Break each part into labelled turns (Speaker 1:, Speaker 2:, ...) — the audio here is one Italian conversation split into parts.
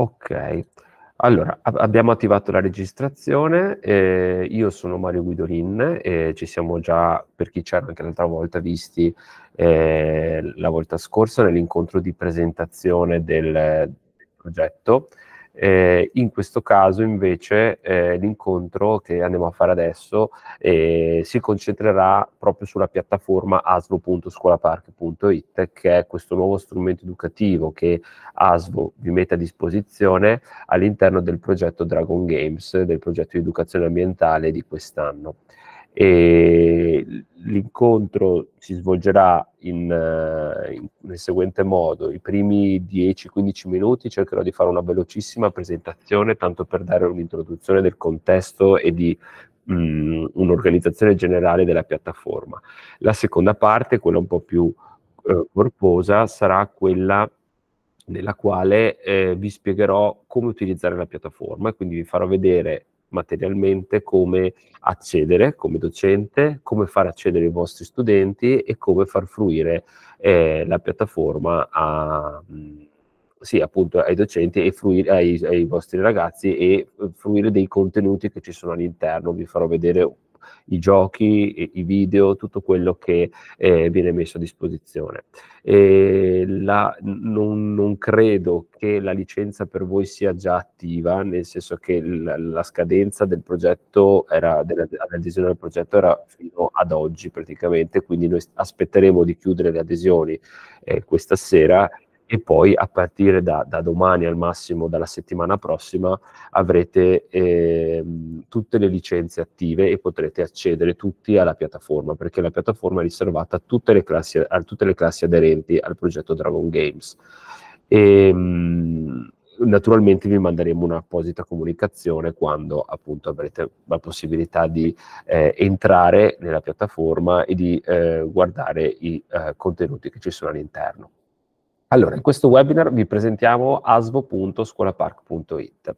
Speaker 1: Ok, allora ab- abbiamo attivato la registrazione, eh, io sono Mario Guidorin eh, ci siamo già, per chi c'era anche l'altra volta, visti eh, la volta scorsa nell'incontro di presentazione del, del progetto. Eh, in questo caso invece eh, l'incontro che andiamo a fare adesso eh, si concentrerà proprio sulla piattaforma aslo.scolapark.it che è questo nuovo strumento educativo che ASVO vi mette a disposizione all'interno del progetto Dragon Games, del progetto di educazione ambientale di quest'anno e l'incontro si svolgerà in, eh, in, nel seguente modo. I primi 10-15 minuti cercherò di fare una velocissima presentazione, tanto per dare un'introduzione del contesto e di mh, mm, un'organizzazione generale della piattaforma. La seconda parte, quella un po' più eh, corposa, sarà quella nella quale eh, vi spiegherò come utilizzare la piattaforma e quindi vi farò vedere materialmente come accedere come docente, come far accedere i vostri studenti e come far fruire eh, la piattaforma a, sì, appunto, ai docenti e fruire, ai, ai vostri ragazzi e eh, fruire dei contenuti che ci sono all'interno. Vi farò vedere i giochi, i video, tutto quello che eh, viene messo a disposizione. La, non, non, credo che la licenza per voi sia già attiva, nel senso che la, la scadenza del progetto era, dell'adesione al progetto era fino ad oggi praticamente, quindi noi aspetteremo di chiudere le adesioni eh, questa sera e poi a partire da, da domani al massimo, dalla settimana prossima, avrete eh, tutte le licenze attive e potrete accedere tutti alla piattaforma, perché la piattaforma è riservata a tutte le classi, a tutte le classi aderenti al progetto Dragon Games. E, ehm, naturalmente vi manderemo un'apposita comunicazione quando appunto avrete la possibilità di eh, entrare nella piattaforma e di eh, guardare i eh, contenuti che ci sono all'interno. Allora, in questo webinar vi presentiamo asvo.scolapark.it.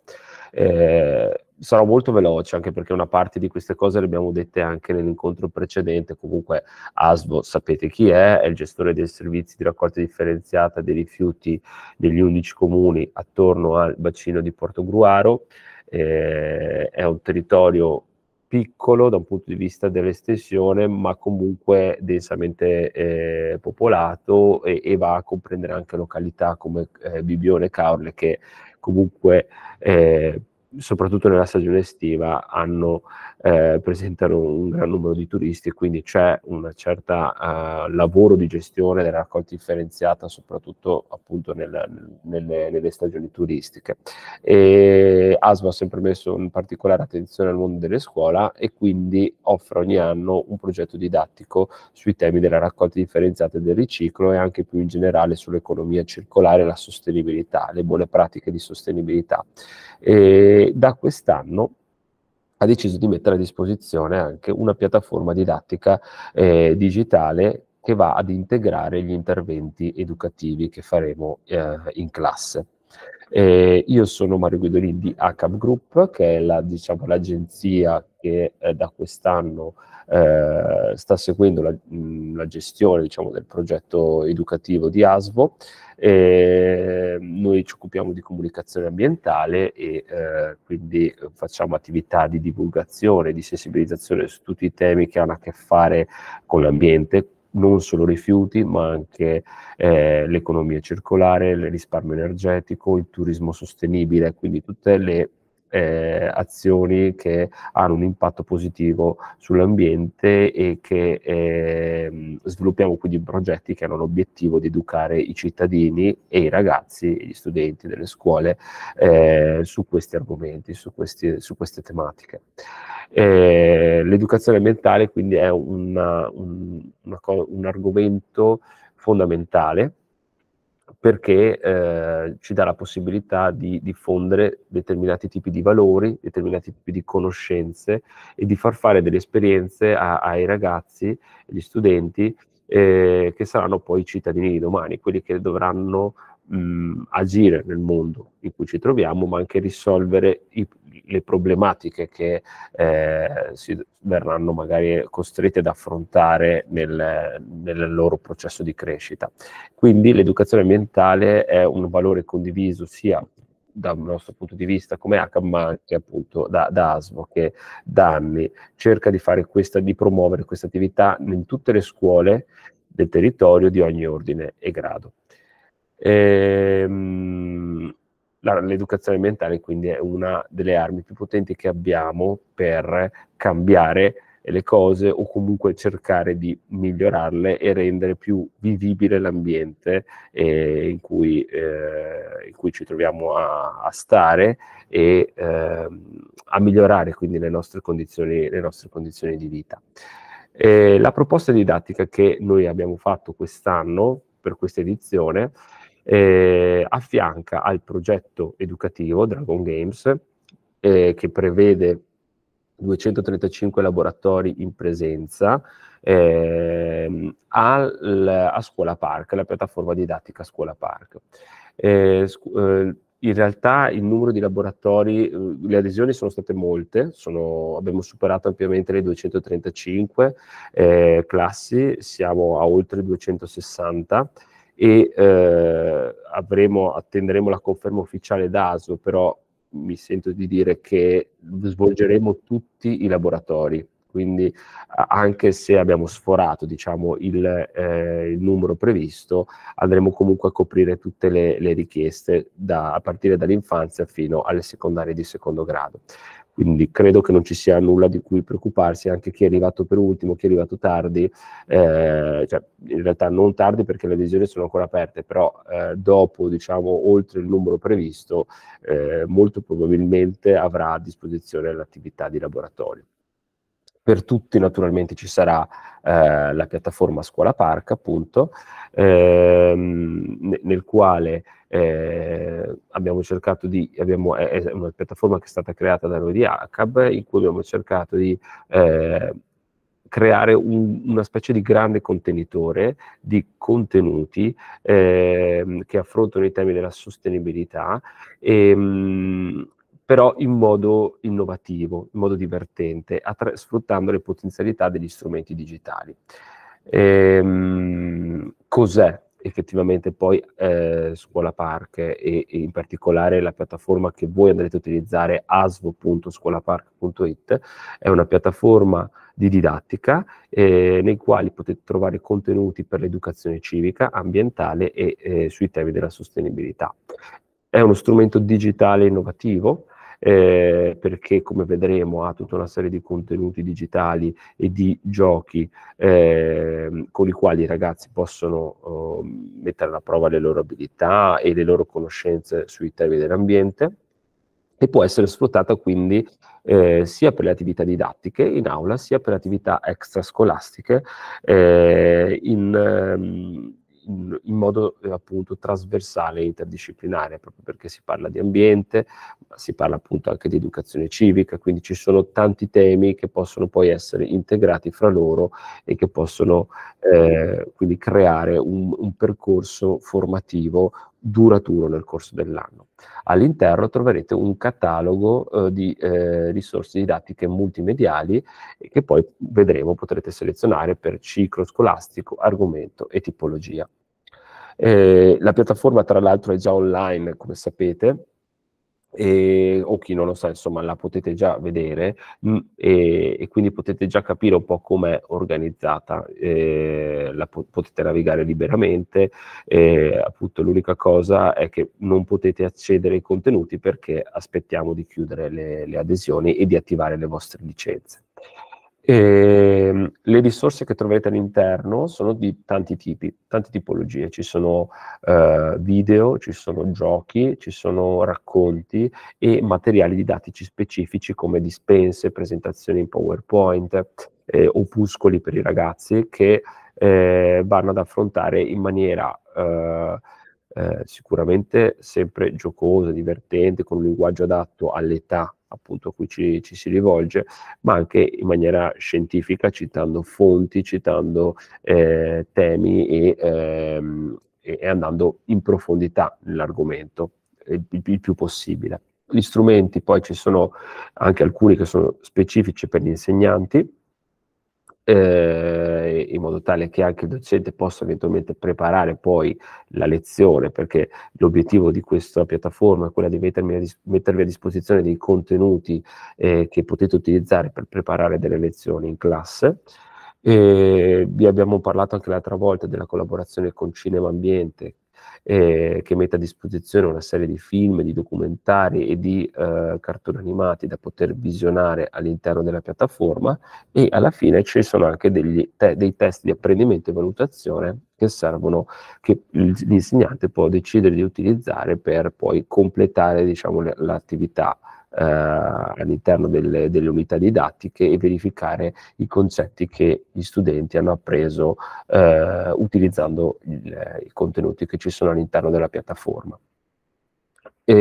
Speaker 1: Eh, sarò molto veloce anche perché una parte di queste cose le abbiamo dette anche nell'incontro precedente. Comunque ASVO sapete chi è, è il gestore dei servizi di raccolta differenziata dei rifiuti degli 11 comuni attorno al bacino di Porto Gruaro. Eh, è un territorio piccolo da un punto di vista dell'estensione, ma comunque densamente eh, popolato e, e, va a comprendere anche località come eh, Bibione e Caorle, che comunque eh, soprattutto nella stagione estiva, hanno, eh, presentano un gran numero di turisti e quindi c'è un certo eh, lavoro di gestione della raccolta differenziata, soprattutto appunto nel, nelle, nelle, stagioni turistiche. E ASVA ha sempre messo in particolare attenzione al mondo delle scuole e quindi offre ogni anno un progetto didattico sui temi della raccolta differenziata e del riciclo e anche più in generale sull'economia circolare e la sostenibilità, le buone pratiche di sostenibilità. E, che da quest'anno ha deciso di mettere a disposizione anche una piattaforma didattica eh, digitale che va ad integrare gli interventi educativi che faremo eh, in classe. Eh, io sono Mario Guidolini di ACAP Group, che è la, diciamo, l'agenzia che eh, da quest'anno eh, sta seguendo la, mh, la gestione diciamo, del progetto educativo di ASVO. Ehm, noi ci occupiamo di comunicazione ambientale e eh, quindi facciamo attività di divulgazione, di sensibilizzazione su tutti i temi che hanno a che fare con l'ambiente, non solo rifiuti, ma anche eh, l'economia circolare, il risparmio energetico, il turismo sostenibile, quindi tutte le eh, azioni che hanno un impatto positivo sull'ambiente e che eh, sviluppiamo quindi progetti che hanno l'obiettivo di educare i cittadini e i ragazzi e gli studenti delle scuole eh, su questi argomenti, su, questi, su queste tematiche. Eh, l'educazione ambientale quindi è una, un, una, un argomento fondamentale perché eh, ci dà la possibilità di diffondere determinati tipi di valori, determinati tipi di conoscenze e di far fare delle esperienze a, ai ragazzi, agli studenti, eh, che saranno poi i cittadini di domani, quelli che dovranno mh, mm, agire nel mondo in cui ci troviamo, ma anche risolvere i, le problematiche che eh, si verranno magari costrette ad affrontare nel, nel, loro processo di crescita. Quindi l'educazione ambientale è un valore condiviso sia dal nostro punto di vista come ACAM, ma anche appunto da, da ASVO che da anni cerca di, questa, di promuovere questa attività in tutte le scuole del territorio di ogni ordine e grado. Ehm, l'educazione ambientale quindi è una delle armi più potenti che abbiamo per cambiare le cose o comunque cercare di migliorarle e rendere più vivibile l'ambiente eh, in, cui, eh, in, cui, ci troviamo a, a stare e eh, a migliorare quindi le nostre condizioni, le nostre condizioni di vita. la proposta didattica che noi abbiamo fatto quest'anno per questa edizione eh, affianca al progetto educativo Dragon Games, eh, che prevede 235 laboratori in presenza, eh, al, a Scuola Park, la piattaforma didattica Scuola Park. Eh, scu- eh, in realtà il numero di laboratori, eh, le adesioni sono state molte, sono, abbiamo superato ampiamente le 235 eh, classi, siamo a oltre 260 e eh, avremo, attenderemo la conferma ufficiale d'ASO, ASO, però mi sento di dire che svolgeremo tutti i laboratori, quindi anche se abbiamo sforato diciamo, il, eh, il, numero previsto, andremo comunque a coprire tutte le, le richieste da, a partire dall'infanzia fino alle secondarie di secondo grado. Quindi credo che non ci sia nulla di cui preoccuparsi, anche chi è arrivato per ultimo, chi è arrivato tardi, eh, cioè, in realtà non tardi perché le adesioni sono ancora aperte, però eh, dopo, diciamo, oltre il numero previsto, eh, molto probabilmente avrà a disposizione l'attività di laboratorio. Per tutti naturalmente ci sarà eh, la piattaforma Scuola Park, appunto, ehm, nel quale eh, abbiamo cercato di, abbiamo, è una piattaforma che è stata creata da noi di ACAB, in cui abbiamo cercato di eh, creare un, una specie di grande contenitore di contenuti eh, che affrontano i temi della sostenibilità, e, ehm, mh, però in modo innovativo, in modo divertente, attra- sfruttando le potenzialità degli strumenti digitali. E, ehm, mh, cos'è effettivamente poi eh, Scuola Park e, e, in particolare la piattaforma che voi andrete a utilizzare asvo.scuolapark.it, è una piattaforma di didattica eh, nei quali potete trovare contenuti per l'educazione civica, ambientale e eh, sui temi della sostenibilità. È uno strumento digitale innovativo eh, perché come vedremo ha tutta una serie di contenuti digitali e di giochi eh, con i quali i ragazzi possono eh, mettere alla prova le loro abilità e le loro conoscenze sui temi dell'ambiente e può essere sfruttata quindi eh, sia per le attività didattiche in aula sia per le attività extrascolastiche eh, in, ehm, in, in modo eh, appunto trasversale e interdisciplinare, proprio perché si parla di ambiente, ma si parla appunto anche di educazione civica, quindi ci sono tanti temi che possono poi essere integrati fra loro e che possono eh, quindi creare un, un percorso formativo duraturo nel corso dell'anno. All'interno troverete un catalogo eh, di eh, risorse didattiche multimediali che poi vedremo potrete selezionare per ciclo scolastico, argomento e tipologia. Eh, la piattaforma tra l'altro è già online, come sapete, e, o chi non lo sa, insomma, la potete già vedere mh, mm, e, e, quindi potete già capire un po' com'è organizzata, eh, la po- potete navigare liberamente, eh, appunto l'unica cosa è che non potete accedere ai contenuti perché aspettiamo di chiudere le, le adesioni e di attivare le vostre licenze. E ehm, le risorse che troverete all'interno sono di tanti tipi, tante tipologie. Ci sono eh, video, ci sono giochi, ci sono racconti e materiali didattici specifici come dispense, presentazioni in PowerPoint, eh, opuscoli per i ragazzi che eh, vanno ad affrontare in maniera eh, eh, sicuramente sempre giocosa, divertente, con un linguaggio adatto all'età appunto a cui ci, ci si rivolge, ma anche in maniera scientifica, citando fonti, citando eh, temi e, ehm, e, andando in profondità nell'argomento eh, il, il più possibile. Gli strumenti poi ci sono anche alcuni che sono specifici per gli insegnanti, eh, in modo tale che anche il docente possa eventualmente preparare poi la lezione, perché l'obiettivo di questa piattaforma è quello di mettermi a mettervi a disposizione dei contenuti eh, che potete utilizzare per preparare delle lezioni in classe. E vi abbiamo parlato anche l'altra volta della collaborazione con Cinema Ambiente, eh, che mette a disposizione una serie di film, di documentari e di eh, cartoni animati da poter visionare all'interno della piattaforma e alla fine ci sono anche degli, te, dei test di apprendimento e valutazione che servono, che l'insegnante può decidere di utilizzare per poi completare diciamo, l'attività eh, all'interno delle, delle, unità didattiche e verificare i concetti che gli studenti hanno appreso eh, utilizzando il, eh, i contenuti che ci sono all'interno della piattaforma. E,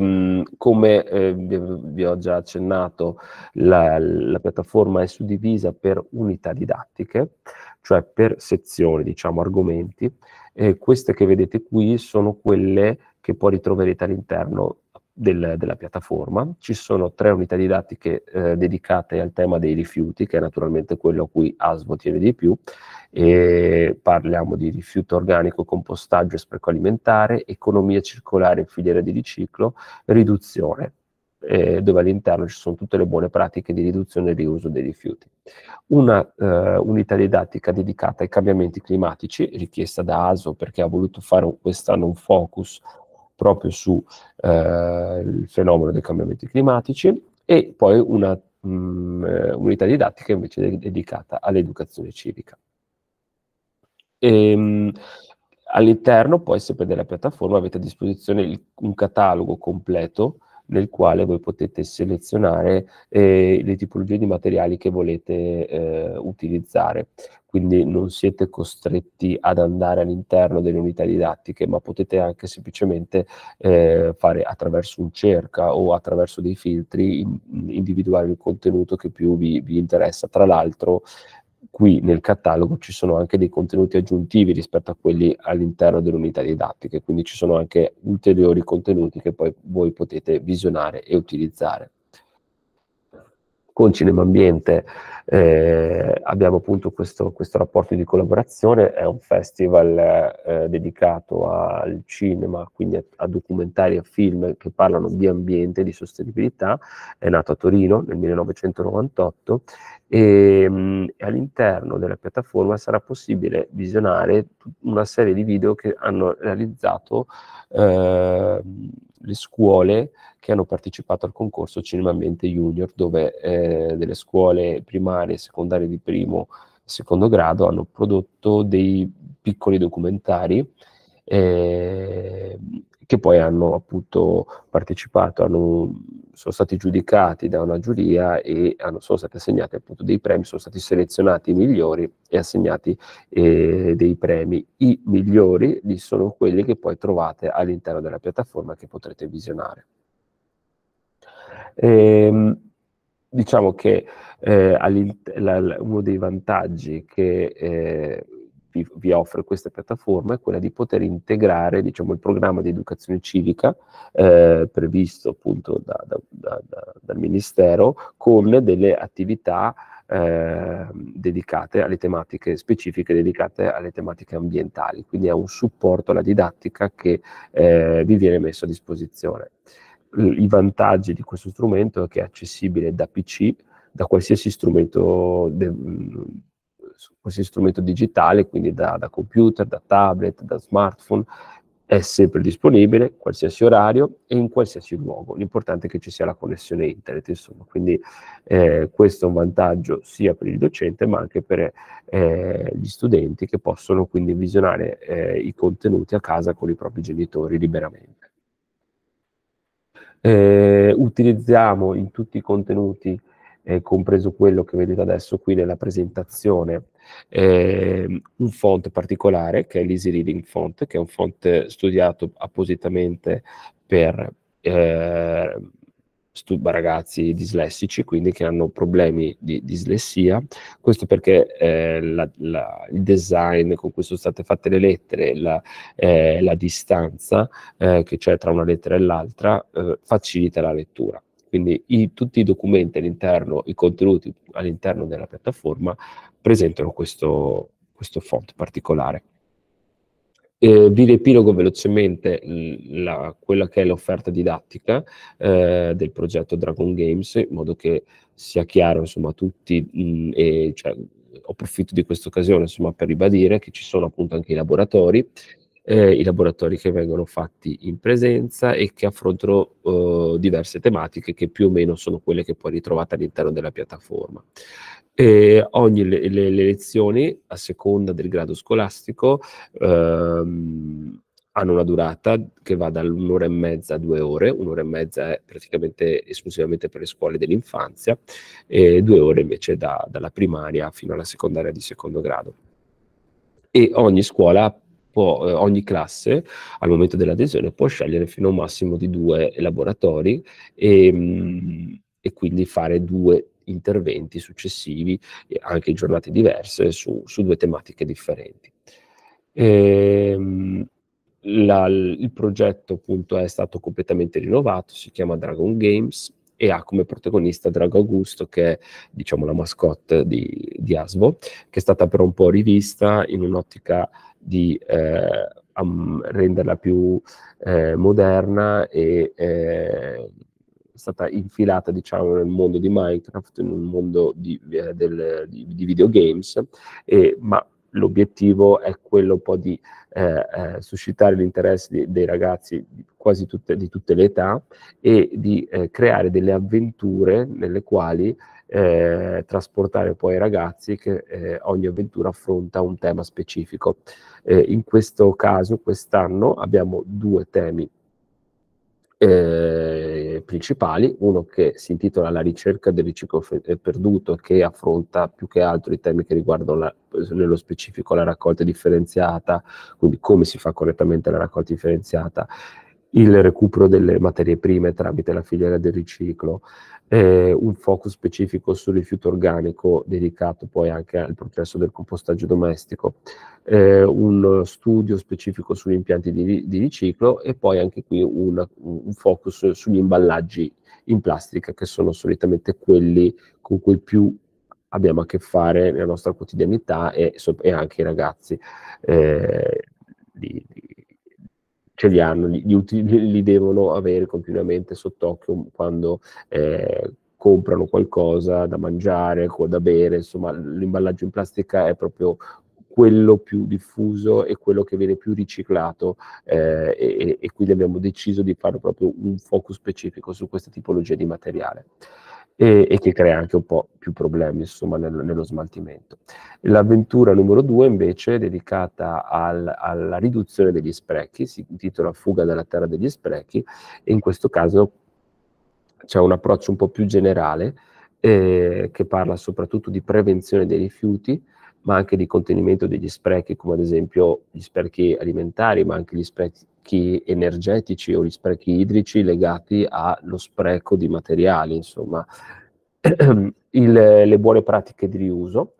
Speaker 1: ehm, come eh, vi, ho già accennato, la, la, piattaforma è suddivisa per unità didattiche, cioè per sezioni, diciamo argomenti. E queste che vedete qui sono quelle che poi ritroverete all'interno del, della piattaforma. Ci sono tre unità didattiche eh, dedicate al tema dei rifiuti, che è naturalmente quello a cui ASVO tiene di più. E parliamo di rifiuto organico, compostaggio e spreco alimentare, economia circolare e filiera di riciclo, riduzione. Eh, dove all'interno ci sono tutte le buone pratiche di riduzione e riuso dei rifiuti. Una eh, unità didattica dedicata ai cambiamenti climatici, richiesta da ASO perché ha voluto fare quest'anno un focus proprio sul eh, fenomeno dei cambiamenti climatici e poi una mh, mm, eh, unità didattica invece de- dedicata all'educazione civica. E, ehm, mh, all'interno poi sempre della piattaforma avete a disposizione il, un catalogo completo nel quale voi potete selezionare eh, le tipologie di materiali che volete eh, utilizzare. Quindi non siete costretti ad andare all'interno delle unità didattiche, ma potete anche semplicemente eh, fare attraverso un cerca o attraverso dei filtri in, individuare il contenuto che più vi, vi interessa. Tra l'altro qui nel catalogo ci sono anche dei contenuti aggiuntivi rispetto a quelli all'interno dell'unità didattica, quindi ci sono anche ulteriori contenuti che poi voi potete visionare e utilizzare. Con Cinema Ambiente eh, abbiamo appunto questo, questo, rapporto di collaborazione, è un festival eh, dedicato al cinema, quindi a, a documentari e film che parlano di ambiente, di sostenibilità, è nato a Torino nel 1998 e mh, mm, all'interno della piattaforma sarà possibile visionare una serie di video che hanno realizzato eh, le scuole che hanno partecipato al concorso Cinema Ambiente Junior, dove eh, delle scuole primarie e secondarie di primo e secondo grado hanno prodotto dei piccoli documentari eh, che poi hanno appunto partecipato, hanno, sono stati giudicati da una giuria e hanno, sono stati assegnati appunto dei premi, sono stati selezionati i migliori e assegnati eh, dei premi. I migliori li sono quelli che poi trovate all'interno della piattaforma che potrete visionare. Ehm, diciamo che eh, la, uno dei vantaggi che eh, vi, vi, offre questa piattaforma è quella di poter integrare diciamo, il programma di educazione civica eh, previsto appunto da, da, da, dal Ministero con delle attività eh, dedicate alle tematiche specifiche, dedicate alle tematiche ambientali. Quindi è un supporto alla didattica che eh, vi viene messo a disposizione. I vantaggi di questo strumento è che è accessibile da PC, da qualsiasi strumento de- su qualsiasi strumento digitale, quindi da, da computer, da tablet, da smartphone, è sempre disponibile, qualsiasi orario e in qualsiasi luogo. L'importante è che ci sia la connessione internet, insomma. Quindi eh, questo è un vantaggio sia per il docente ma anche per eh, gli studenti che possono quindi visionare eh, i contenuti a casa con i propri genitori liberamente. Eh, utilizziamo in tutti i contenuti, eh, compreso quello che vedete adesso qui nella presentazione, eh, un font particolare che è l'Easy Reading Font, che è un font studiato appositamente per eh, stu- ragazzi dislessici, quindi che hanno problemi di dislessia. Questo perché eh, la, la, il design con cui sono state fatte le lettere, la, eh, la distanza eh, che c'è tra una lettera e l'altra, eh, facilita la lettura quindi i, tutti i documenti all'interno, i contenuti all'interno della piattaforma presentano questo, questo font particolare. Eh, vi riepilogo velocemente la, quella che è l'offerta didattica eh, del progetto Dragon Games, in modo che sia chiaro insomma, a tutti, mh, mm, e, cioè, approfitto di questa occasione per ribadire che ci sono appunto anche i laboratori, eh, i laboratori che vengono fatti in presenza e che affrontano eh, diverse tematiche che più o meno sono quelle che poi ritrovate all'interno della piattaforma. E ogni le, le, le, lezioni, a seconda del grado scolastico, ehm, hanno una durata che va dall'un'ora e mezza a due ore, un'ora e mezza è praticamente esclusivamente per le scuole dell'infanzia e due ore invece da, dalla primaria fino alla secondaria di secondo grado e ogni scuola può, eh, ogni classe al momento dell'adesione può scegliere fino a un massimo di due laboratori e, ehm, mh, e quindi fare due interventi successivi, anche in giornate diverse, su, su due tematiche differenti. Ehm, la, il progetto appunto è stato completamente rinnovato, si chiama Dragon Games, e ha come protagonista Drago Augusto, che è diciamo, la mascotte di, di Asvo, che è stata però un po' rivista in un'ottica di eh, renderla più eh, moderna e eh, è stata infilata diciamo, nel mondo di Minecraft, in un mondo di, eh, del, di, di videogames, e, ma l'obiettivo è quello un po' di eh, eh, suscitare l'interesse di, dei ragazzi di quasi tutte, di tutte le età e di eh, creare delle avventure nelle quali eh, trasportare poi i ragazzi che eh, ogni avventura affronta un tema specifico. Eh, in questo caso, quest'anno, abbiamo due temi principali, uno che si intitola La ricerca del riciclo eh, perduto, che affronta più che altro i temi che riguardano la, nello specifico la raccolta differenziata, quindi come si fa correttamente la raccolta differenziata il recupero delle materie prime tramite la filiera del riciclo, eh, un focus specifico sul rifiuto organico dedicato poi anche al processo del compostaggio domestico, eh, un studio specifico sugli impianti di, di riciclo e poi anche qui un, un focus sugli imballaggi in plastica che sono solitamente quelli con cui più abbiamo a che fare nella nostra quotidianità e, e anche i ragazzi eh, di, di ce li hanno, li, li, li devono avere continuamente sott'occhio quando eh, comprano qualcosa da mangiare, da bere, insomma l'imballaggio in plastica è proprio quello più diffuso e quello che viene più riciclato eh, e, e quindi abbiamo deciso di fare proprio un focus specifico su questa tipologia di materiale e, e, che crea anche un po' più problemi insomma, nel, nello smaltimento. L'avventura numero due invece è dedicata al, alla riduzione degli sprechi, si intitola Fuga dalla terra degli sprechi e in questo caso c'è un approccio un po' più generale eh, che parla soprattutto di prevenzione dei rifiuti, ma anche di contenimento degli sprechi, come ad esempio gli sprechi alimentari, ma anche gli sprechi energetici o gli sprechi idrici legati allo spreco di materiali, insomma. Il, le buone pratiche di riuso,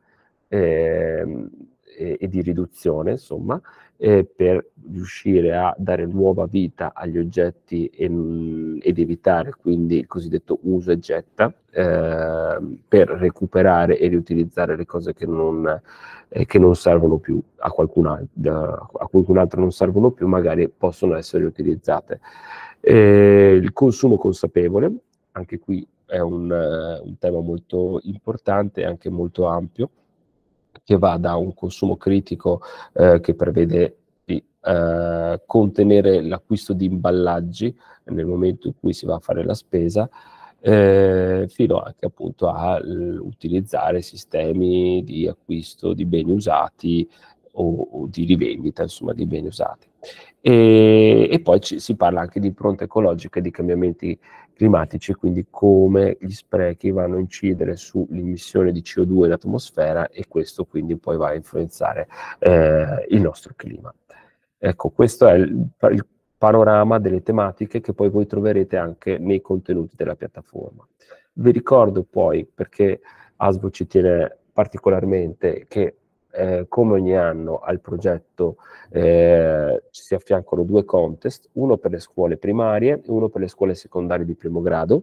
Speaker 1: eh, e, e di riduzione, insomma, eh, per riuscire a dare nuova vita agli oggetti e, mm, ed evitare quindi il cosiddetto uso e getta, eh, per recuperare e riutilizzare le cose che non, eh, che non servono più a qualcun, altro, a qualcun altro, non servono più, magari possono essere utilizzate. il consumo consapevole, anche qui è un, eh, un tema molto importante e anche molto ampio che va da un consumo critico eh, che prevede di eh, contenere l'acquisto di imballaggi nel momento in cui si va a fare la spesa, eh, fino anche appunto a utilizzare sistemi di acquisto di beni usati o, o di rivendita, insomma, di beni usati. E, e poi ci, si parla anche di impronte ecologiche e di cambiamenti climatici, quindi come gli sprechi vanno a incidere sull'emissione di CO2 in atmosfera e questo quindi poi va a influenzare eh, il nostro clima. Ecco, questo è il, il panorama delle tematiche che poi voi troverete anche nei contenuti della piattaforma. Vi ricordo poi, perché ASVO ci tiene particolarmente, che eh, come ogni anno al progetto eh, si affiancano due contest, uno per le scuole primarie e uno per le scuole secondarie di primo grado.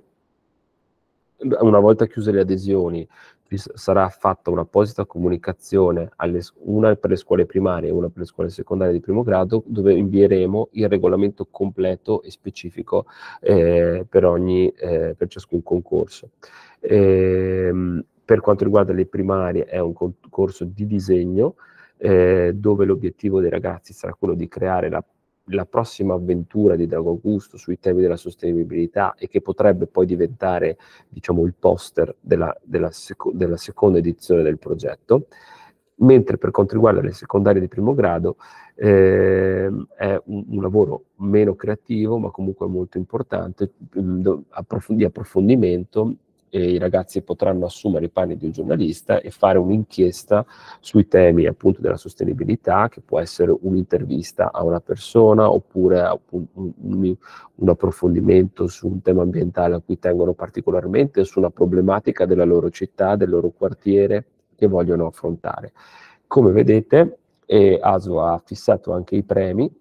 Speaker 1: Una volta chiuse le adesioni sarà fatta un'apposita comunicazione, alle, una per le scuole primarie e una per le scuole secondarie di primo grado, dove invieremo il regolamento completo e specifico eh, per, ogni, eh, per ciascun concorso. Ehm, per quanto riguarda le primarie è un corso di disegno eh, dove l'obiettivo dei ragazzi sarà quello di creare la, la prossima avventura di Drago Augusto sui temi della sostenibilità e che potrebbe poi diventare diciamo, il poster della, della, sec- della seconda edizione del progetto mentre per quanto riguarda le secondarie di primo grado eh, è un, un, lavoro meno creativo ma comunque molto importante di approfondimento i ragazzi potranno assumere i panni di un giornalista e fare un'inchiesta sui temi appunto della sostenibilità, che può essere un'intervista a una persona oppure appunto, un, un approfondimento su un tema ambientale a cui tengono particolarmente, su una problematica della loro città, del loro quartiere che vogliono affrontare. Come vedete, eh, ASO ha fissato anche i premi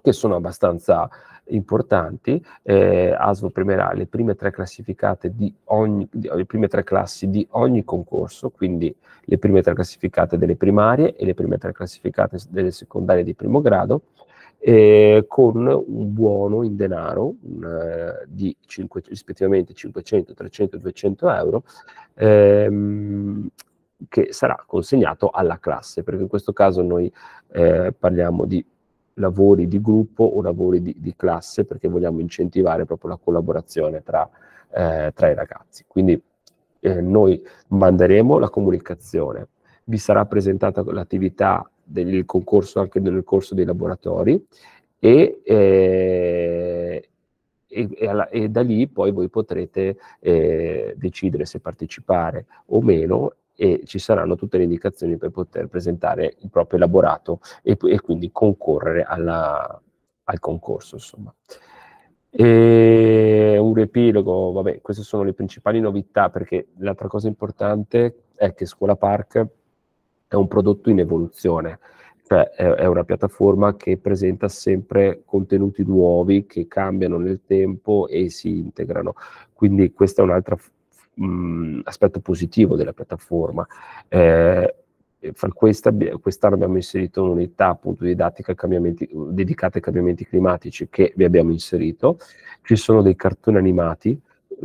Speaker 1: che sono abbastanza importanti, eh, ASVO premierà le prime tre classificate di ogni, di, le prime tre classi di ogni concorso, quindi le prime tre classificate delle primarie e le prime tre classificate delle secondarie di primo grado, eh, con un buono in denaro un, eh, di 5, rispettivamente 500, 300 200 euro, ehm, che sarà consegnato alla classe, perché in questo caso noi eh, parliamo di lavori di gruppo o lavori di, di classe perché vogliamo incentivare proprio la collaborazione tra, eh, tra i ragazzi. Quindi eh, noi manderemo la comunicazione, vi sarà presentata l'attività del concorso anche nel corso dei laboratori e, eh, e, e, alla, e da lì poi voi potrete eh, decidere se partecipare o meno e ci saranno tutte le indicazioni per poter presentare il proprio elaborato e, e quindi concorrere alla, al concorso. Insomma. E un riepilogo, vabbè, queste sono le principali novità perché l'altra cosa importante è che Scuola Park è un prodotto in evoluzione, cioè è, una piattaforma che presenta sempre contenuti nuovi che cambiano nel tempo e si integrano. Quindi questa è un'altra mh, aspetto positivo della piattaforma. Eh, fra questa, quest'anno abbiamo inserito un'unità appunto didattica dedicata ai cambiamenti climatici che vi abbiamo inserito. Ci sono dei cartoni animati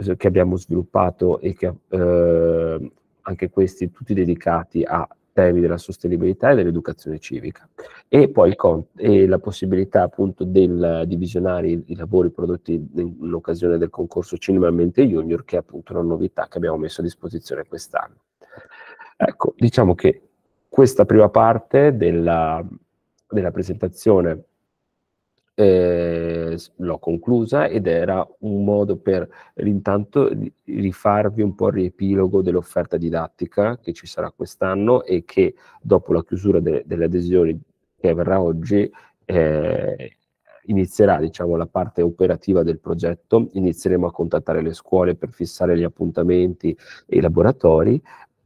Speaker 1: eh, che abbiamo sviluppato e che eh, anche questi tutti dedicati a temi della sostenibilità e dell'educazione civica e poi con, e la possibilità appunto del, di visionare i, i lavori prodotti in, in, occasione del concorso Cinema Mente Junior che è appunto una novità che abbiamo messo a disposizione quest'anno. Ecco, diciamo che questa prima parte della, della presentazione eh, l'ho conclusa ed era un modo per intanto rifarvi un po' il riepilogo dell'offerta didattica che ci sarà quest'anno e che dopo la chiusura de- delle adesioni che avverrà oggi eh, inizierà diciamo, la parte operativa del progetto, inizieremo a contattare le scuole per fissare gli appuntamenti e i laboratori,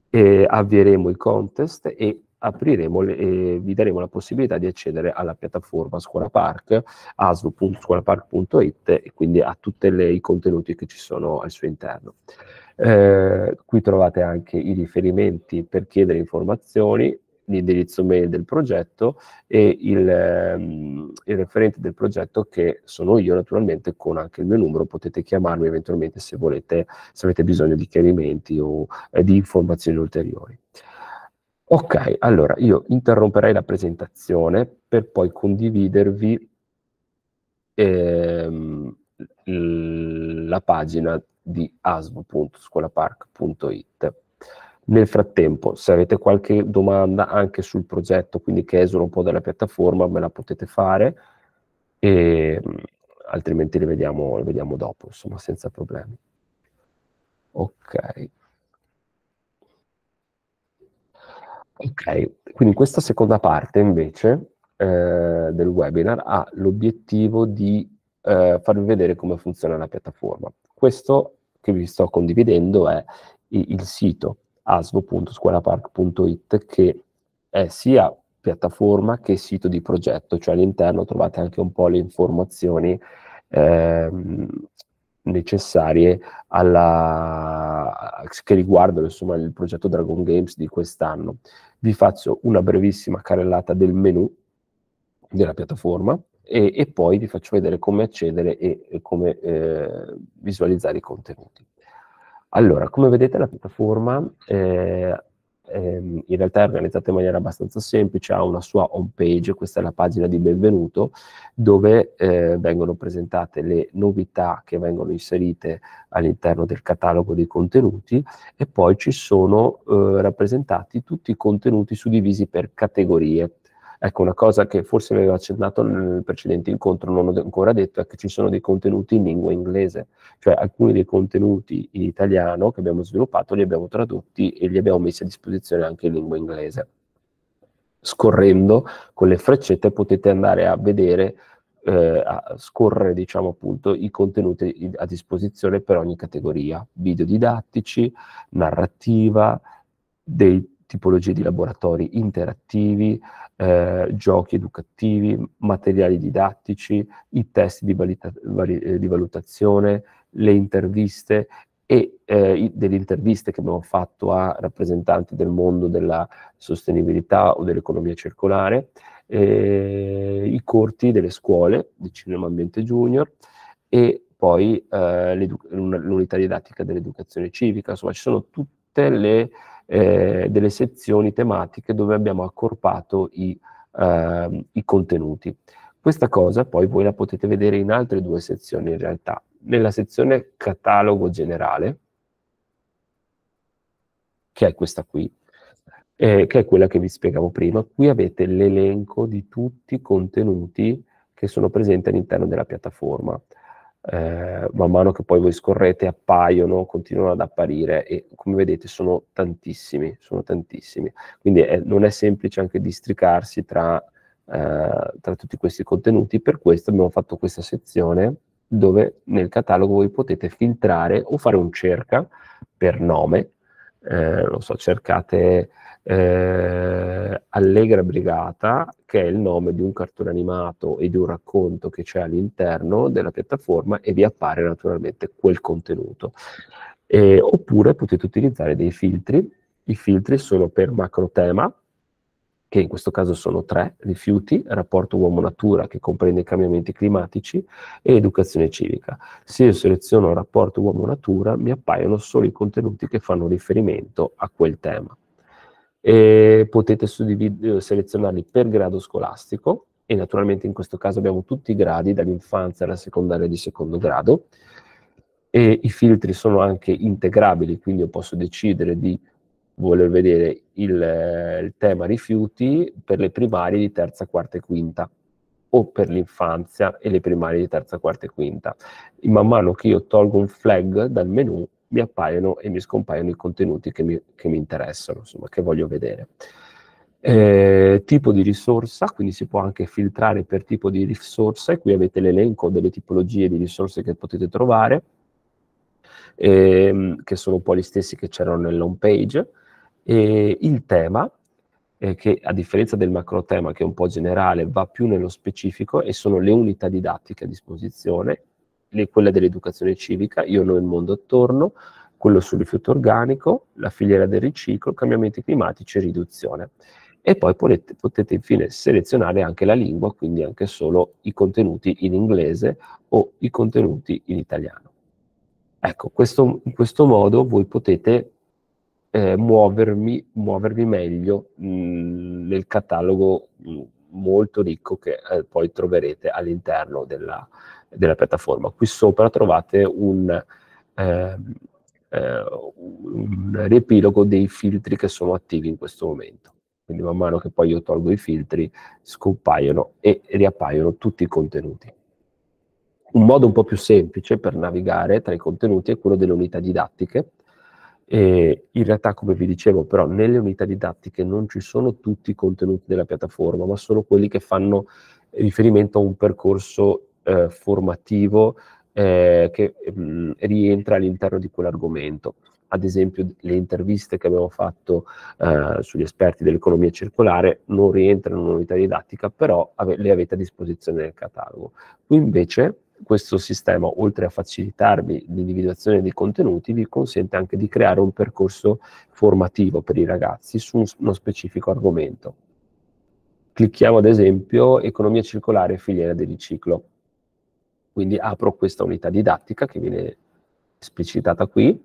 Speaker 1: eh, avvieremo i contest e apriremo e vi daremo la possibilità di accedere alla piattaforma Scuola Park, aslu.scuolapark.it e quindi a tutti i contenuti che ci sono al suo interno. Eh, qui trovate anche i riferimenti per chiedere informazioni, l'indirizzo mail del progetto e il, ehm, il, referente del progetto che sono io naturalmente con anche il mio numero potete chiamarmi eventualmente se volete se avete bisogno di chiarimenti o eh, di informazioni ulteriori. Ok, allora io interromperei la presentazione per poi condividervi ehm, la pagina di asv.scolapark.it. Nel frattempo, se avete qualche domanda anche sul progetto, quindi che esula un po' dalla piattaforma, me la potete fare, e, ehm, altrimenti le vediamo, le vediamo dopo, insomma, senza problemi. Ok. Ok, quindi questa seconda parte invece eh, del webinar ha l'obiettivo di eh, farvi vedere come funziona la piattaforma. Questo che vi sto condividendo è il sito asvo.squalapark.it che è sia piattaforma che sito di progetto, cioè all'interno trovate anche un po' le informazioni ehm, necessarie alla, che riguardano insomma, il progetto Dragon Games di quest'anno. Vi faccio una brevissima carrellata del menu della piattaforma e, e poi vi faccio vedere come accedere e, e come eh, visualizzare i contenuti. Allora, come vedete la piattaforma eh, ehm, in realtà è organizzata in maniera abbastanza semplice, ha una sua home page, questa è la pagina di benvenuto, dove eh, vengono presentate le novità che vengono inserite all'interno del catalogo dei contenuti e poi ci sono eh, rappresentati tutti i contenuti suddivisi per categorie. Ecco, una cosa che forse mi aveva accennato nel precedente incontro, non ho ancora detto, è che ci sono dei contenuti in lingua inglese, cioè alcuni dei contenuti in italiano che abbiamo sviluppato li abbiamo tradotti e li abbiamo messi a disposizione anche in lingua inglese. Scorrendo con le freccette potete andare a vedere eh, a scorrere diciamo, appunto, i contenuti a disposizione per ogni categoria, video didattici, narrativa, dei tipologie di laboratori interattivi, eh, giochi educativi, materiali didattici, i test di, eh, di valutazione, le interviste e eh, delle interviste che abbiamo fatto a rappresentanti del mondo della sostenibilità o dell'economia circolare, eh, i corti delle scuole di Cinema Ambiente Junior e poi eh, l'unità didattica dell'educazione civica, insomma ci sono tutti tutte le eh, delle sezioni tematiche dove abbiamo accorpato i, eh, i contenuti. Questa cosa poi voi la potete vedere in altre due sezioni in realtà. Nella sezione catalogo generale, che è questa qui, eh, che è quella che vi spiegavo prima, qui avete l'elenco di tutti i contenuti che sono presenti all'interno della piattaforma eh, man mano che poi voi scorrete appaiono, continuano ad apparire e come vedete sono tantissimi, sono tantissimi. Quindi è, non è semplice anche districarsi tra, eh, tra tutti questi contenuti, per questo abbiamo fatto questa sezione dove nel catalogo voi potete filtrare o fare un cerca per nome eh, lo so, cercate eh, Allegra Brigata, che è il nome di un cartone animato e di un racconto che c'è all'interno della piattaforma e vi appare naturalmente quel contenuto. Eh, oppure potete utilizzare dei filtri, i filtri sono per macro tema, che in questo caso sono tre, rifiuti, rapporto uomo-natura che comprende i cambiamenti climatici e educazione civica. Se io seleziono il rapporto uomo-natura mi appaiono solo i contenuti che fanno riferimento a quel tema. E potete eh, selezionarli per grado scolastico e naturalmente in questo caso abbiamo tutti i gradi dall'infanzia alla secondaria di secondo grado e i filtri sono anche integrabili, quindi io posso decidere di voler vedere il, eh, il tema rifiuti per le primarie di terza, quarta e quinta o per l'infanzia e le primarie di terza, quarta e quinta. E man mano che io tolgo un flag dal menu, mi appaiono e mi scompaiono i contenuti che mi, che mi interessano, insomma, che voglio vedere. Eh, tipo di risorsa, quindi si può anche filtrare per tipo di risorsa, e qui avete l'elenco delle tipologie di risorse che potete trovare, ehm, che sono un po' gli stessi che c'erano nell'home page. E il tema, eh, che a differenza del macro tema che è un po' generale, va più nello specifico e sono le unità didattiche a disposizione, le, quella dell'educazione civica, Io non il mondo attorno, quello sul rifiuto organico, la filiera del riciclo, cambiamenti climatici e riduzione. E poi potete, potete, infine selezionare anche la lingua, quindi anche solo i contenuti in inglese o i contenuti in italiano. Ecco, questo, in questo modo voi potete eh, muovermi, muovermi, meglio mh, mm, nel catalogo mh, mm, molto ricco che eh, poi troverete all'interno della, della, piattaforma. Qui sopra trovate un, ehm, eh, un riepilogo dei filtri che sono attivi in questo momento. Quindi man mano che poi io tolgo i filtri, scompaiono e riappaiono tutti i contenuti. Un modo un po' più semplice per navigare tra i contenuti è quello delle unità didattiche, e in realtà, come vi dicevo, però nelle unità didattiche non ci sono tutti i contenuti della piattaforma, ma solo quelli che fanno riferimento a un percorso eh, formativo eh, che mh, mm, rientra all'interno di quell'argomento. Ad esempio, le interviste che abbiamo fatto eh, sugli esperti dell'economia circolare non rientrano in un'unità didattica, però ave- le avete a disposizione nel catalogo. Qui invece questo sistema, oltre a facilitarvi l'individuazione dei contenuti, vi consente anche di creare un percorso formativo per i ragazzi su uno specifico argomento. Clicchiamo ad esempio economia circolare e filiera del riciclo. Quindi apro questa unità didattica che viene esplicitata qui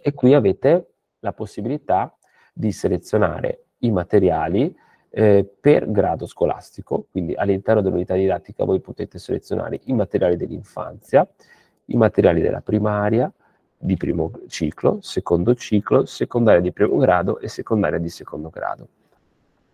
Speaker 1: e qui avete la possibilità di selezionare i materiali eh, per grado scolastico, quindi all'interno dell'unità didattica voi potete selezionare i materiali dell'infanzia, i materiali della primaria, di primo ciclo, secondo ciclo, secondaria di primo grado e secondaria di secondo grado.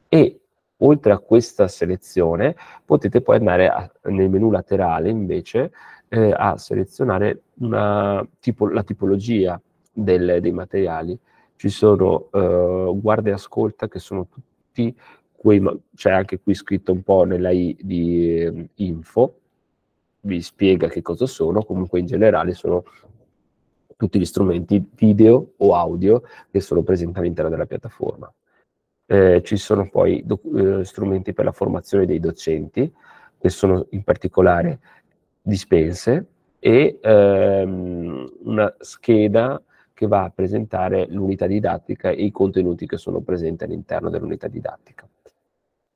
Speaker 1: E oltre a questa selezione potete poi andare a, nel menu laterale invece eh, a selezionare una, tipo, la tipologia del, dei materiali. Ci sono eh, guarda e ascolta che sono tutti qui c'è cioè anche qui scritto un po' nella I di eh, info, vi spiega che cosa sono, comunque in generale sono tutti gli strumenti video o audio che sono presenti all'interno della piattaforma. Eh, ci sono poi eh, strumenti per la formazione dei docenti, che sono in particolare dispense, e ehm, una scheda che va a presentare l'unità didattica e i contenuti che sono presenti all'interno dell'unità didattica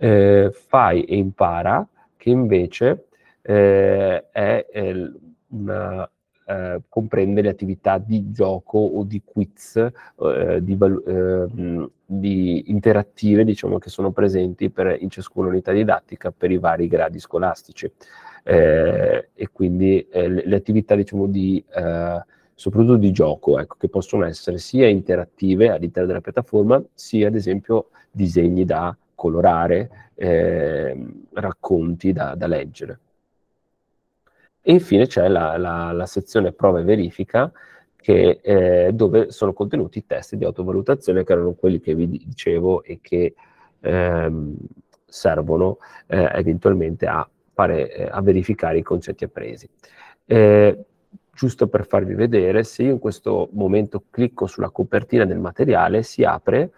Speaker 1: eh, fai e impara che invece eh, è, è una, eh, comprende le attività di gioco o di quiz eh, di, ehm, di interattive diciamo, che sono presenti per, in ciascuna unità didattica per i vari gradi scolastici. Eh, e quindi eh, le, le, attività diciamo, di soprattutto di gioco, ecco, che possono essere sia interattive all'interno della piattaforma, sia ad esempio disegni da colorare eh, racconti da, da, leggere. E infine c'è la, la, la sezione prova e verifica, che, eh, dove sono contenuti i test di autovalutazione che erano quelli che vi dicevo e che ehm, servono eh, eventualmente a, fare, eh, a, verificare i concetti appresi. Eh, giusto per farvi vedere, se io in questo momento clicco sulla copertina del materiale, si apre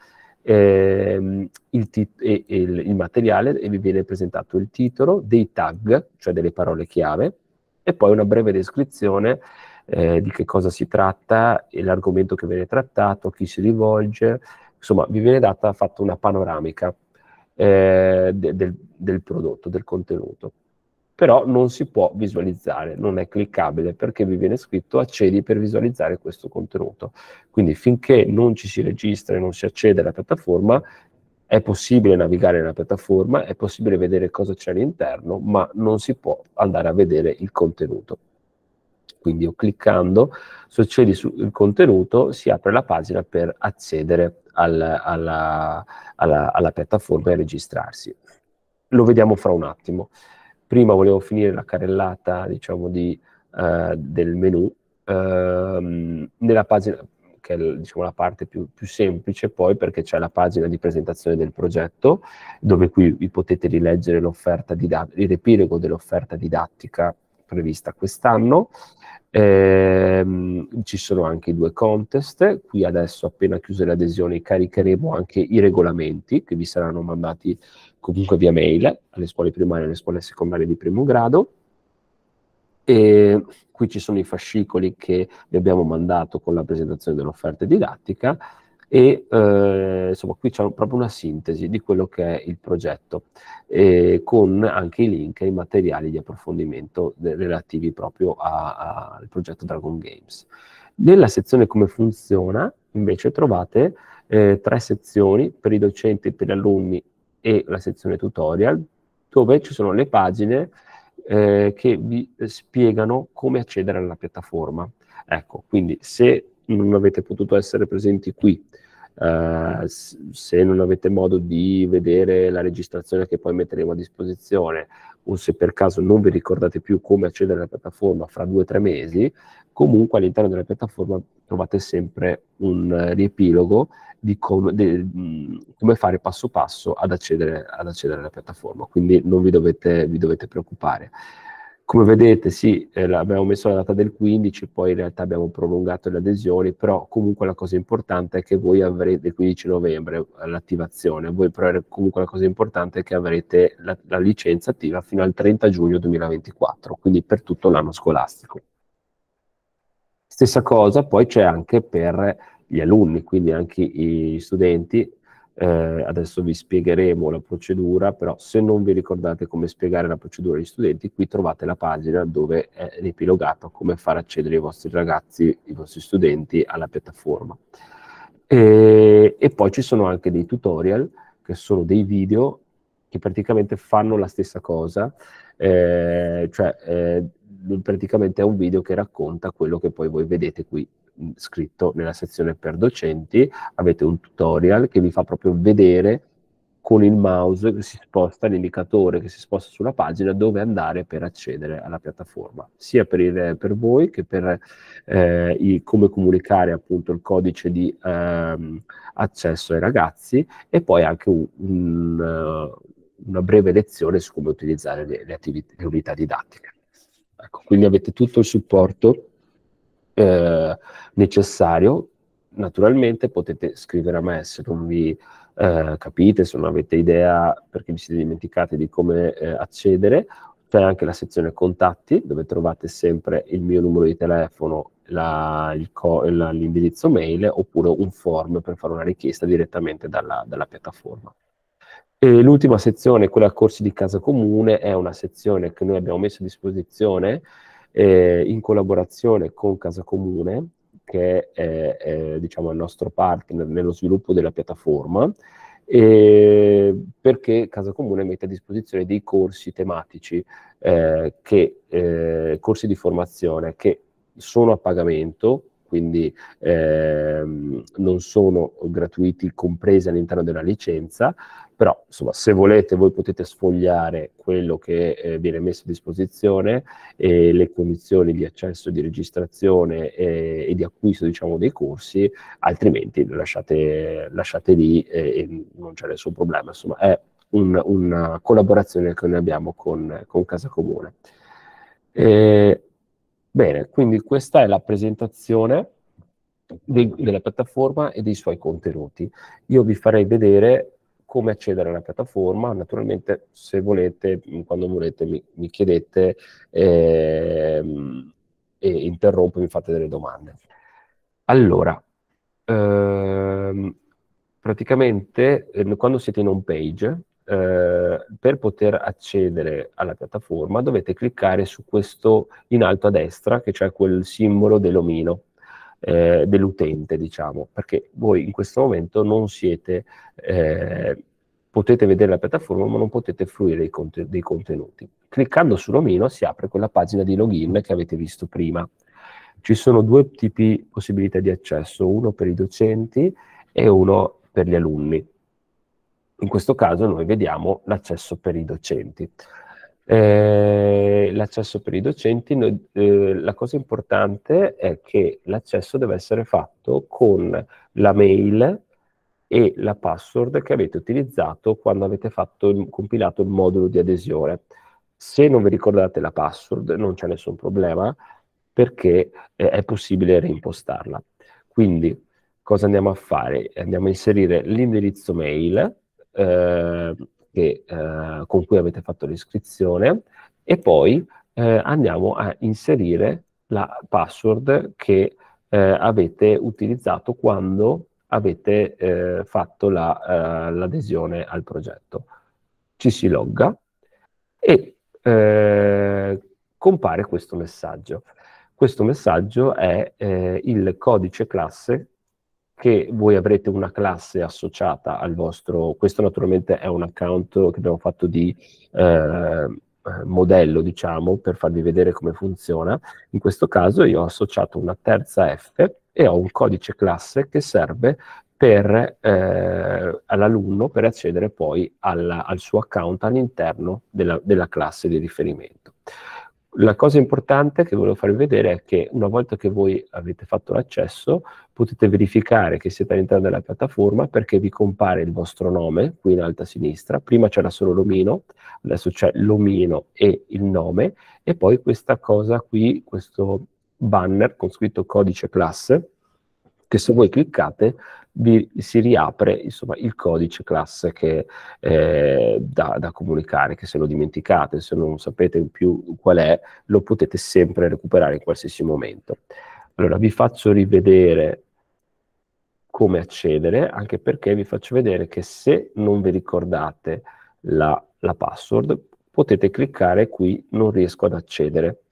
Speaker 1: ehm, il, tit- e, e il, il materiale e vi viene presentato il titolo, dei tag, cioè delle parole chiave, e poi una breve descrizione eh, di che cosa si tratta, l'argomento che viene trattato, chi si rivolge, insomma vi viene data fatta una panoramica eh, de, del, del prodotto, del contenuto però non si può visualizzare, non è cliccabile perché vi viene scritto accedi per visualizzare questo contenuto. Quindi finché non ci si registra e non si accede alla piattaforma, è possibile navigare nella piattaforma, è possibile vedere cosa c'è all'interno, ma non si può andare a vedere il contenuto. Quindi io cliccando, se accedi sul contenuto, si apre la pagina per accedere al, alla, alla, alla piattaforma e registrarsi. Lo vediamo fra un attimo prima volevo finire la carrellata diciamo, di, uh, del menu uh, ehm, nella pagina che è diciamo, la parte più, più, semplice poi perché c'è la pagina di presentazione del progetto dove qui vi potete rileggere l'offerta didattica, il reperigo dell'offerta didattica prevista quest'anno. Eh, ci sono anche i due contest, qui adesso appena chiuse le adesioni caricheremo anche i regolamenti che vi saranno mandati comunque via mail alle scuole primarie e alle scuole secondarie di primo grado. E qui ci sono i fascicoli che vi abbiamo mandato con la presentazione dell'offerta didattica e eh, insomma qui c'è proprio una sintesi di quello che è il progetto eh, con anche i link ai materiali di approfondimento de- relativi proprio a, a, al progetto Dragon Games. Nella sezione come funziona invece trovate eh, tre sezioni per i docenti, per gli alunni e la sezione tutorial dove ci sono le pagine eh, che vi eh, spiegano come accedere alla piattaforma. Ecco, quindi se non avete potuto essere presenti qui. Uh, se non avete modo di vedere la registrazione che poi metteremo a disposizione o se per caso non vi ricordate più come accedere alla piattaforma fra due o tre mesi, comunque all'interno della piattaforma trovate sempre un eh, riepilogo di, com- de- come fare passo passo ad accedere, ad accedere alla piattaforma, quindi non vi dovete, vi dovete preoccupare. Come vedete, sì, eh, abbiamo messo la data del 15, poi in realtà abbiamo prolungato le adesioni, però comunque la cosa importante è che voi avrete il 15 novembre l'attivazione, voi però comunque la cosa importante è che avrete la, la licenza attiva fino al 30 giugno 2024, quindi per tutto l'anno scolastico. Stessa cosa poi c'è anche per gli alunni, quindi anche i studenti eh, adesso vi spiegheremo la procedura, però se non vi ricordate come spiegare la procedura agli studenti, qui trovate la pagina dove è riepilogata come far accedere i vostri ragazzi, i vostri studenti alla piattaforma. E, e poi ci sono anche dei tutorial, che sono dei video che praticamente fanno la stessa cosa, eh, cioè eh, praticamente è un video che racconta quello che poi voi vedete qui scritto nella sezione per docenti, avete un tutorial che vi fa proprio vedere con il mouse che si sposta l'indicatore che si sposta sulla pagina dove andare per accedere alla piattaforma, sia per, il, per voi che per eh, i, come comunicare appunto il codice di ehm, accesso ai ragazzi e poi anche un, un, una breve lezione su come utilizzare le, le, attività, le unità didattiche. Ecco, quindi avete tutto il supporto eh, necessario, naturalmente potete scrivere a me se non vi eh, capite, se non avete idea perché vi siete dimenticati di come eh, accedere. C'è anche la sezione contatti dove trovate sempre il mio numero di telefono, la, co, la, l'indirizzo mail oppure un form per fare una richiesta direttamente dalla, dalla piattaforma. E l'ultima sezione, quella corsi di casa comune, è una sezione che noi abbiamo messo a disposizione eh, in collaborazione con Casa Comune, che è, è diciamo, il nostro partner nello sviluppo della piattaforma, eh, perché Casa Comune mette a disposizione dei corsi tematici, eh, che, eh, corsi di formazione che sono a pagamento, quindi ehm, non sono gratuiti compresi all'interno della licenza, però insomma se volete voi potete sfogliare quello che eh, viene messo a disposizione e le condizioni di accesso, di registrazione e, eh, e di acquisto diciamo, dei corsi, altrimenti lasciate, lasciate lì e, eh, e, non c'è nessun problema, insomma è un, una collaborazione che noi abbiamo con, con Casa Comune. E, eh, Bene, quindi questa è la presentazione di, della piattaforma e dei suoi contenuti. Io vi farei vedere come accedere alla piattaforma, naturalmente se volete, quando volete mi, mi chiedete eh, e interrompo, mi fate delle domande. Allora, ehm, praticamente eh, quando siete in home page, eh, per poter accedere alla piattaforma dovete cliccare su questo in alto a destra, che c'è quel simbolo dell'omino, eh, dell'utente, diciamo, perché voi in questo momento non siete, eh, potete vedere la piattaforma, ma non potete fruire dei, conten- dei contenuti. Cliccando sull'omino si apre quella pagina di login che avete visto prima. Ci sono due tipi di possibilità di accesso, uno per i docenti e uno per gli alunni in questo caso noi vediamo l'accesso per i docenti. Eh, l'accesso per i docenti, noi, eh, la cosa importante è che l'accesso deve essere fatto con la mail e la password che avete utilizzato quando avete fatto, compilato il modulo di adesione. Se non vi ricordate la password non c'è nessun problema perché eh, è possibile reimpostarla. Quindi cosa andiamo a fare? Andiamo a inserire l'indirizzo mail Ehm, che, eh, con cui avete fatto l'iscrizione e poi eh, andiamo a inserire la password che eh, avete utilizzato quando avete eh, fatto la, uh, l'adesione al progetto. Ci si logga e eh, compare questo messaggio. Questo messaggio è eh, il codice classe che voi avrete una classe associata al vostro, questo naturalmente è un account che abbiamo fatto di eh, eh, modello, diciamo, per farvi vedere come funziona. In questo caso io ho associato una terza F e ho un codice classe che serve per, eh, all'alunno per accedere poi alla, al suo account all'interno della, della classe di riferimento. La cosa importante che volevo farvi vedere è che una volta che voi avete fatto l'accesso, potete verificare che siete all'interno della piattaforma perché vi compare il vostro nome qui in alto a sinistra. Prima c'era solo l'omino, adesso c'è l'omino e il nome e poi questa cosa qui, questo banner con scritto codice classe che se voi cliccate vi, si riapre insomma, il codice classe che, eh, da, da, comunicare, che se lo dimenticate, se non sapete più qual è, lo potete sempre recuperare in qualsiasi momento. Allora vi faccio rivedere come accedere, anche perché vi faccio vedere che se non vi ricordate la, la password, potete cliccare qui non riesco ad accedere.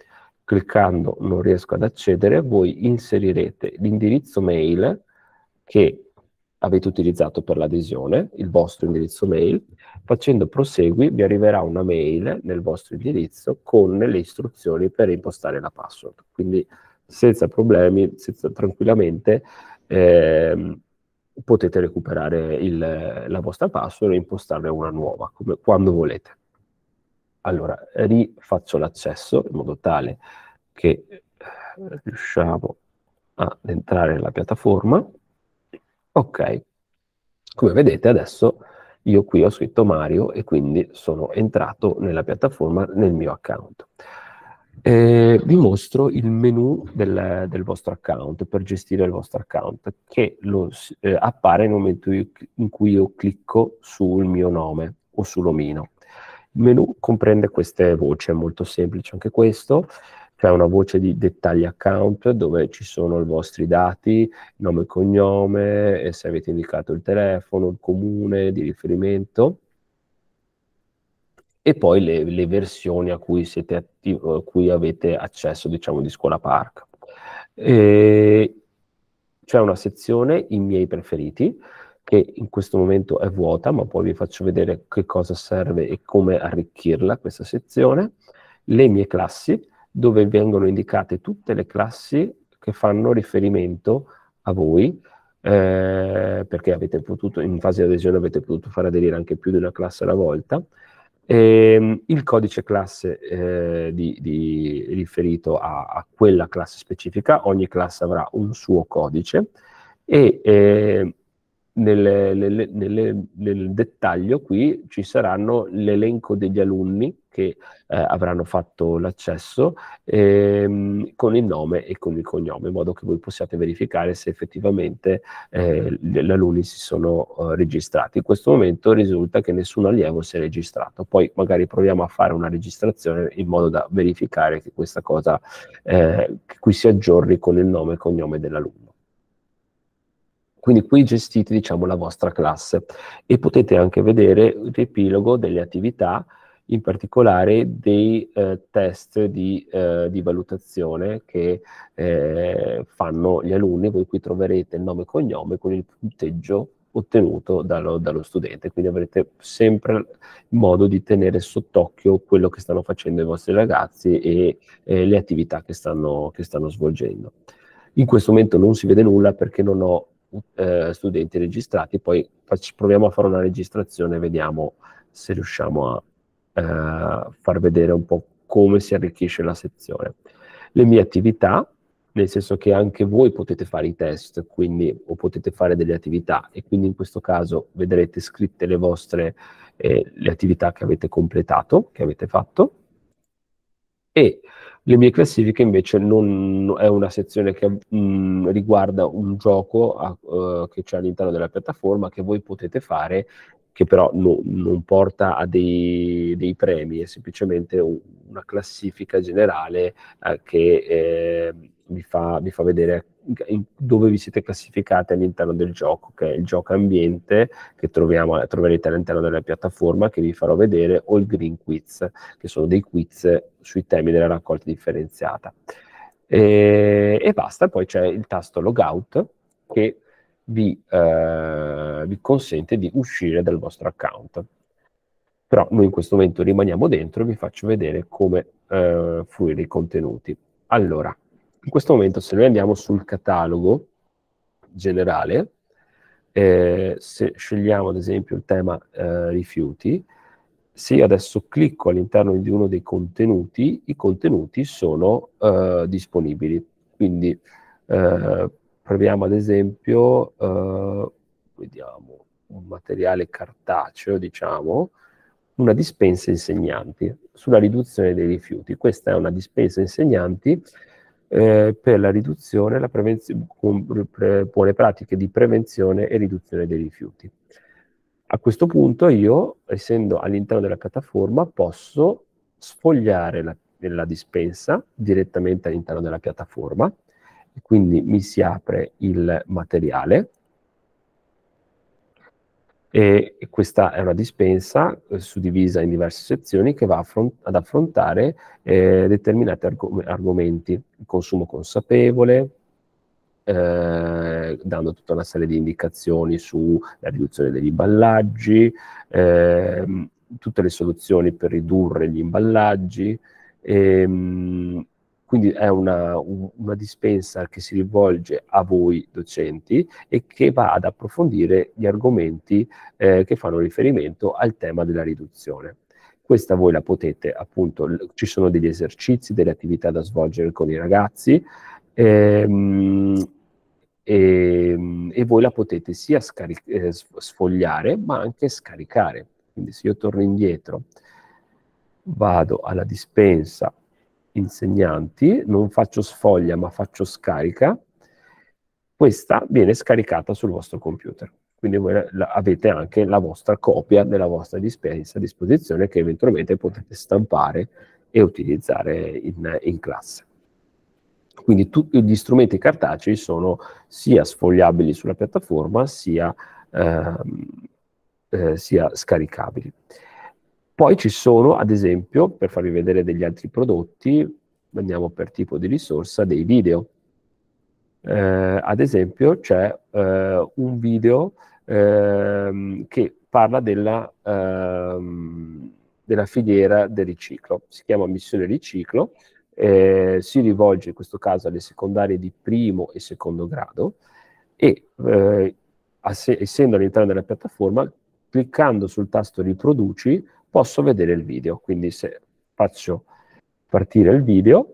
Speaker 1: Cliccando non riesco ad accedere, voi inserirete l'indirizzo mail che avete utilizzato per l'adesione, il vostro indirizzo mail, facendo prosegui vi arriverà una mail nel vostro indirizzo con le istruzioni per impostare la password. Quindi senza problemi, senza, tranquillamente, eh, potete recuperare il, la vostra password e impostarne una nuova, come, quando volete. Allora, rifaccio l'accesso in modo tale che eh, riusciamo ad entrare nella piattaforma. Ok, come vedete adesso io qui ho scritto Mario e quindi sono entrato nella piattaforma nel mio account. Eh, vi mostro il menu del, del, vostro account per gestire il vostro account che lo, eh, appare nel momento in cui io clicco sul mio nome o sull'omino. Il menu comprende queste voci, è molto semplice anche questo, c'è una voce di dettagli account dove ci sono i vostri dati, nome e cognome, eh, se avete indicato il telefono, il comune di riferimento e poi le, le versioni a cui, atti- a cui, avete accesso, diciamo, di Scuola Park. E c'è una sezione, i miei preferiti, che in questo momento è vuota, ma poi vi faccio vedere che cosa serve e come arricchirla questa sezione, le mie classi, dove vengono indicate tutte le classi che fanno riferimento a voi, eh, perché avete potuto, in fase di adesione avete potuto far aderire anche più di una classe alla volta, e, ehm, il codice classe eh, di, di, riferito a, a, quella classe specifica, ogni classe avrà un suo codice e eh, nelle, nelle, nelle, nel dettaglio qui ci saranno l'elenco degli alunni che eh, avranno fatto l'accesso ehm, con il nome e con il cognome, in modo che voi possiate verificare se effettivamente eh, gli alunni si sono eh, registrati. In questo momento risulta che nessun allievo si è registrato, poi magari proviamo a fare una registrazione in modo da verificare che questa cosa eh, qui si aggiorni con il nome e cognome dell'alunno. Quindi qui gestite diciamo, la vostra classe e potete anche vedere l'epilogo delle attività, in particolare dei eh, test di, eh, di, valutazione che eh, fanno gli alunni, voi qui troverete il nome e cognome con il punteggio ottenuto dallo, dallo studente, quindi avrete sempre modo di tenere sott'occhio quello che stanno facendo i vostri ragazzi e le attività che stanno, che stanno svolgendo. In questo momento non si vede nulla perché non ho eh, studenti registrati, poi proviamo a fare una registrazione e vediamo se riusciamo a eh, far vedere un po' come si arricchisce la sezione. Le mie attività, nel senso che anche voi potete fare i test, quindi, o potete fare delle attività, e quindi in questo caso vedrete scritte le vostre eh, le attività che avete completato, che avete fatto, e le mie classifiche invece non è una sezione che mh, mm, riguarda un gioco a, uh, che c'è all'interno della piattaforma che voi potete fare che però no, non porta a dei, dei, premi, è semplicemente una classifica generale eh, che eh, vi, fa, vi, fa, vedere dove vi siete classificati all'interno del gioco, che è il gioco ambiente che troviamo, troverete all'interno della piattaforma che vi farò vedere, o il Green Quiz, che sono dei quiz sui temi della raccolta differenziata. E, e basta, poi c'è il tasto logout che vi, eh, vi consente di uscire dal vostro account. Però noi in questo momento rimaniamo dentro e vi faccio vedere come eh, fruire i contenuti. Allora, in questo momento se noi andiamo sul catalogo generale, eh, se scegliamo ad esempio il tema eh, rifiuti, se io adesso clicco all'interno di uno dei contenuti, i contenuti sono eh, disponibili. Quindi eh, Proviamo ad esempio, eh, vediamo, un materiale cartaceo, diciamo, una dispensa insegnanti sulla riduzione dei rifiuti. Questa è una dispensa insegnanti eh, per la riduzione, la con, pre, le pratiche di prevenzione e riduzione dei rifiuti. A questo punto io, essendo all'interno della piattaforma, posso sfogliare la, la dispensa direttamente all'interno della piattaforma quindi mi si apre il materiale e questa è una dispensa eh, suddivisa in diverse sezioni che va affront ad affrontare eh, determinati argom argomenti, il consumo consapevole, eh, dando tutta una serie di indicazioni sulla riduzione degli imballaggi, ehm, tutte le soluzioni per ridurre gli imballaggi, ehm, quindi è una, un, una, dispensa che si rivolge a voi docenti e che va ad approfondire gli argomenti eh, che fanno riferimento al tema della riduzione. Questa voi la potete, appunto, ci sono degli esercizi, delle attività da svolgere con i ragazzi. Ehm, e, ehm, e, voi la potete sia eh, sfogliare ma anche scaricare. Quindi se io torno indietro, vado alla dispensa insegnanti, non faccio sfoglia ma faccio scarica, questa viene scaricata sul vostro computer. Quindi voi la, avete anche la vostra copia della vostra dispensa a disposizione che eventualmente potete stampare e utilizzare in, in classe. Quindi tutti gli strumenti cartacei sono sia sfogliabili sulla piattaforma sia, ehm, eh, sia scaricabili. Poi ci sono, ad esempio, per farvi vedere degli altri prodotti, andiamo per tipo di risorsa, dei video. Eh, ad esempio c'è eh, un video eh, che parla della, ehm, della, filiera del riciclo, si chiama Missione Riciclo, si rivolge in questo caso alle secondarie di primo e secondo grado e eh, ass- essendo all'interno della piattaforma, cliccando sul tasto riproduci posso vedere il video. Quindi se faccio partire il video,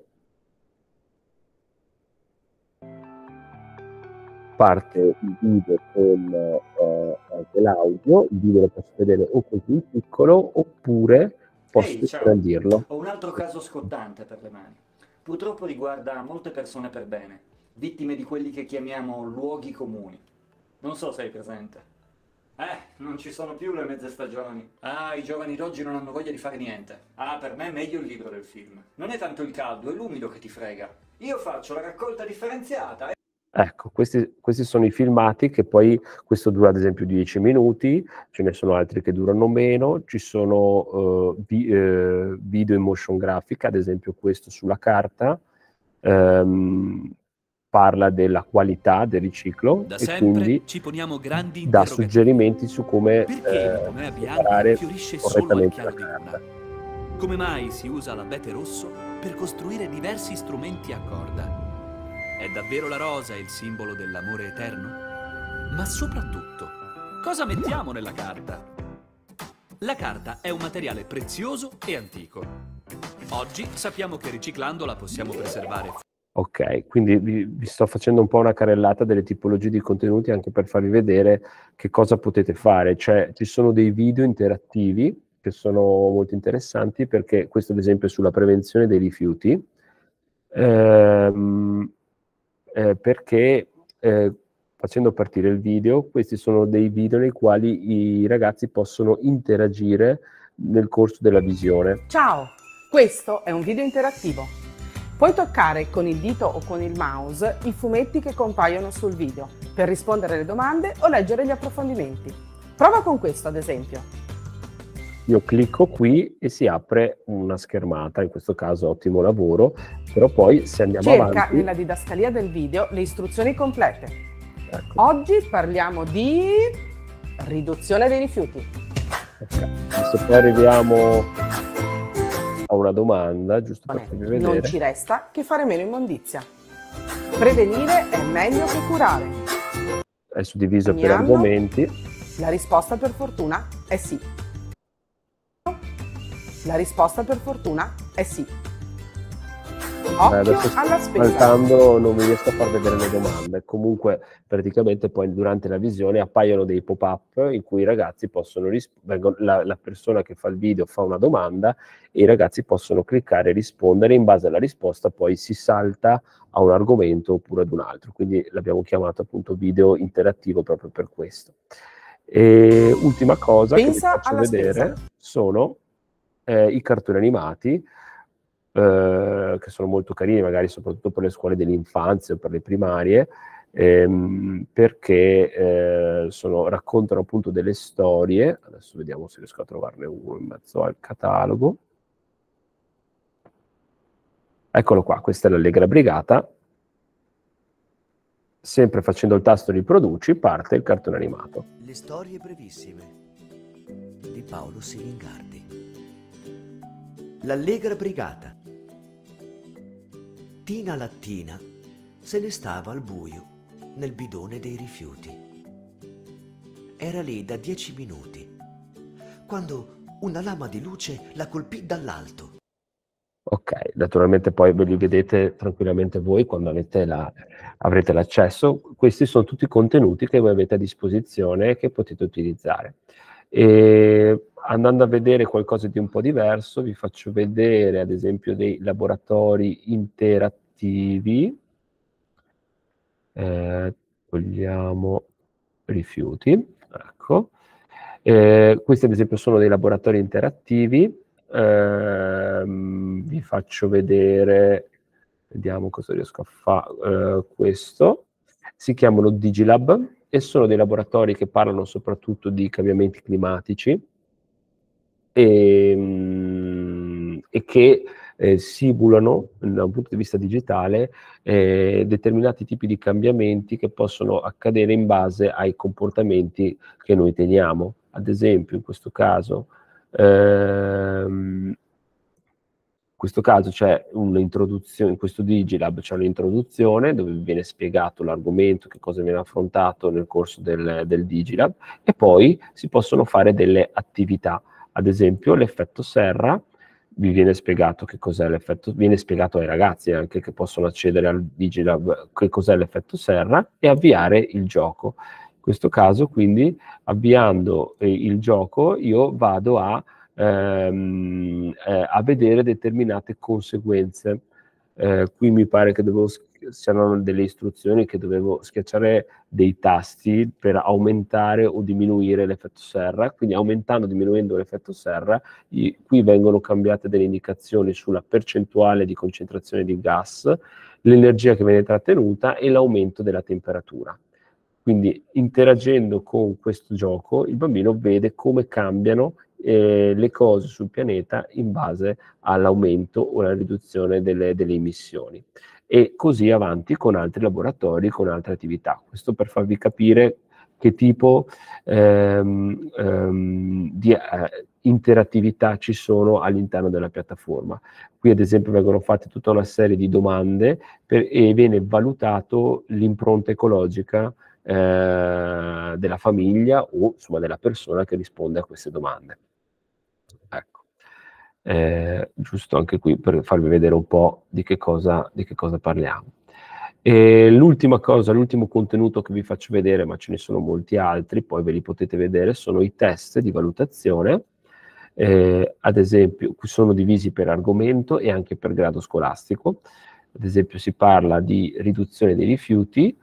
Speaker 1: parte il video con eh, eh l'audio, il video lo posso vedere o così piccolo oppure posso hey, ingrandirlo. Ho un altro caso scottante per le mani. Purtroppo riguarda molte persone per bene, vittime di quelli che chiamiamo luoghi comuni. Non so se hai presente. Eh, non ci sono più le mezze stagioni. Ah, i giovani d'oggi non hanno voglia di fare niente. Ah, per me è meglio il libro del film. Non è tanto il caldo, è l'umido che ti frega. Io faccio la raccolta differenziata. E... Ecco, questi, questi, sono i filmati che poi, questo dura ad esempio 10 minuti, ce ne sono altri che durano meno, ci sono uh, vi, uh, video in motion grafica, ad esempio questo sulla carta, um, parla della qualità del riciclo da e quindi ci poniamo grandi dà suggerimenti su come preparare eh, correttamente la carta. Come mai si usa l'abete rosso per costruire diversi strumenti a corda? È davvero la rosa il simbolo dell'amore eterno? Ma soprattutto, cosa mettiamo nella carta? La carta è un materiale prezioso e antico. Oggi sappiamo che riciclandola possiamo preservare Ok, quindi vi, vi, sto facendo un po' una carellata delle tipologie di contenuti anche per farvi vedere che cosa potete fare. Cioè, ci sono dei video interattivi che sono molto interessanti perché questo ad esempio è sulla prevenzione dei rifiuti, ehm, eh, perché eh, facendo partire il video, questi sono dei video nei quali i ragazzi possono interagire nel corso della visione.
Speaker 2: Ciao, questo è un video interattivo. Puoi toccare con il dito o con il mouse i fumetti che compaiono sul video per rispondere alle domande o leggere gli approfondimenti. Prova con questo, ad esempio.
Speaker 1: Io clicco qui e si apre una schermata, in questo caso ottimo lavoro, però poi se andiamo Cerca avanti... Cerca nella
Speaker 2: didascalia del video le istruzioni complete. Ecco. Oggi parliamo di riduzione dei rifiuti.
Speaker 1: Okay. Ecco. Adesso poi arriviamo a una domanda, giusto per farvi vedere. Non ci
Speaker 2: resta che fare meno immondizia. Prevenire è meglio che curare.
Speaker 1: È suddiviso per argomenti.
Speaker 2: La risposta per fortuna è sì. La risposta per fortuna è sì.
Speaker 1: Eh, Occhio alla spesa. Saltando non mi riesco a far vedere le domande. Comunque, praticamente poi durante la visione appaiono dei pop-up in cui i ragazzi possono rispondere, la, la, persona che fa il video fa una domanda e i ragazzi possono cliccare e rispondere. In base alla risposta poi si salta a un argomento oppure ad un altro. Quindi l'abbiamo chiamato appunto video interattivo proprio per questo. E ultima cosa Pensa che vi faccio vedere spesa. sono eh, i cartoni animati eh, che sono molto carini, magari soprattutto per le scuole dell'infanzia o per le primarie, ehm, perché eh, sono, raccontano appunto delle storie, adesso vediamo se riesco a trovarne uno in mezzo al catalogo. Eccolo qua, questa è l'Allegra Brigata. Sempre facendo il tasto riproduci parte il cartone animato. Le storie brevissime di Paolo Silingardi. L'Allegra Brigata mattina lattina
Speaker 2: se ne stava al buio nel bidone dei rifiuti. Era lì da dieci minuti, quando una lama di luce la
Speaker 1: colpì dall'alto. Ok, naturalmente poi ve li vedete tranquillamente voi quando la, avrete l'accesso. Questi sono tutti i contenuti che voi avete a disposizione e che potete utilizzare. E andando a vedere qualcosa di un po' diverso, vi faccio vedere ad esempio dei laboratori interattivi. Eh, togliamo rifiuti, ecco. Eh, questi ad esempio sono dei laboratori interattivi. Eh, vi faccio vedere, vediamo cosa riesco a fare, eh, questo. Si chiamano Digilab e sono dei laboratori che parlano soprattutto di cambiamenti climatici e, ehm, e che eh, simulano da un punto di vista digitale eh, determinati tipi di cambiamenti che possono accadere in base ai comportamenti che noi teniamo. Ad esempio, in questo caso, ehm, questo caso c'è un'introduzione, in questo Digilab c'è un'introduzione dove viene spiegato l'argomento, che cosa viene affrontato nel corso del, del Digilab e poi si possono fare delle attività, ad esempio l'effetto serra, vi viene spiegato che cos'è l'effetto, viene spiegato ai ragazzi anche che possono accedere al Digilab che cos'è l'effetto serra e avviare il gioco. In questo caso quindi avviando eh, il gioco io vado a ehm, eh, a vedere determinate conseguenze. Eh, qui mi pare che dovevo c'erano delle istruzioni che dovevo schiacciare dei tasti per aumentare o diminuire l'effetto serra, quindi aumentando o diminuendo l'effetto serra, i, qui vengono cambiate delle indicazioni sulla percentuale di concentrazione di gas, l'energia che viene trattenuta e l'aumento della temperatura. Quindi interagendo con questo gioco il bambino vede come cambiano eh, le cose sul pianeta in base all'aumento o alla riduzione delle, delle emissioni e così avanti con altri laboratori, con altre attività. Questo per farvi capire che tipo ehm, ehm, di eh, interattività ci sono all'interno della piattaforma. Qui ad esempio vengono fatte tutta una serie di domande per, e viene valutato l'impronta ecologica eh, della famiglia o insomma, della persona che risponde a queste domande. Ecco, eh, giusto anche qui per farvi vedere un po' di che cosa, di che cosa parliamo. E l'ultima cosa, l'ultimo contenuto che vi faccio vedere, ma ce ne sono molti altri, poi ve li potete vedere, sono i test di valutazione, eh, ad esempio, sono divisi per argomento e anche per grado scolastico. Ad esempio si parla di riduzione dei rifiuti,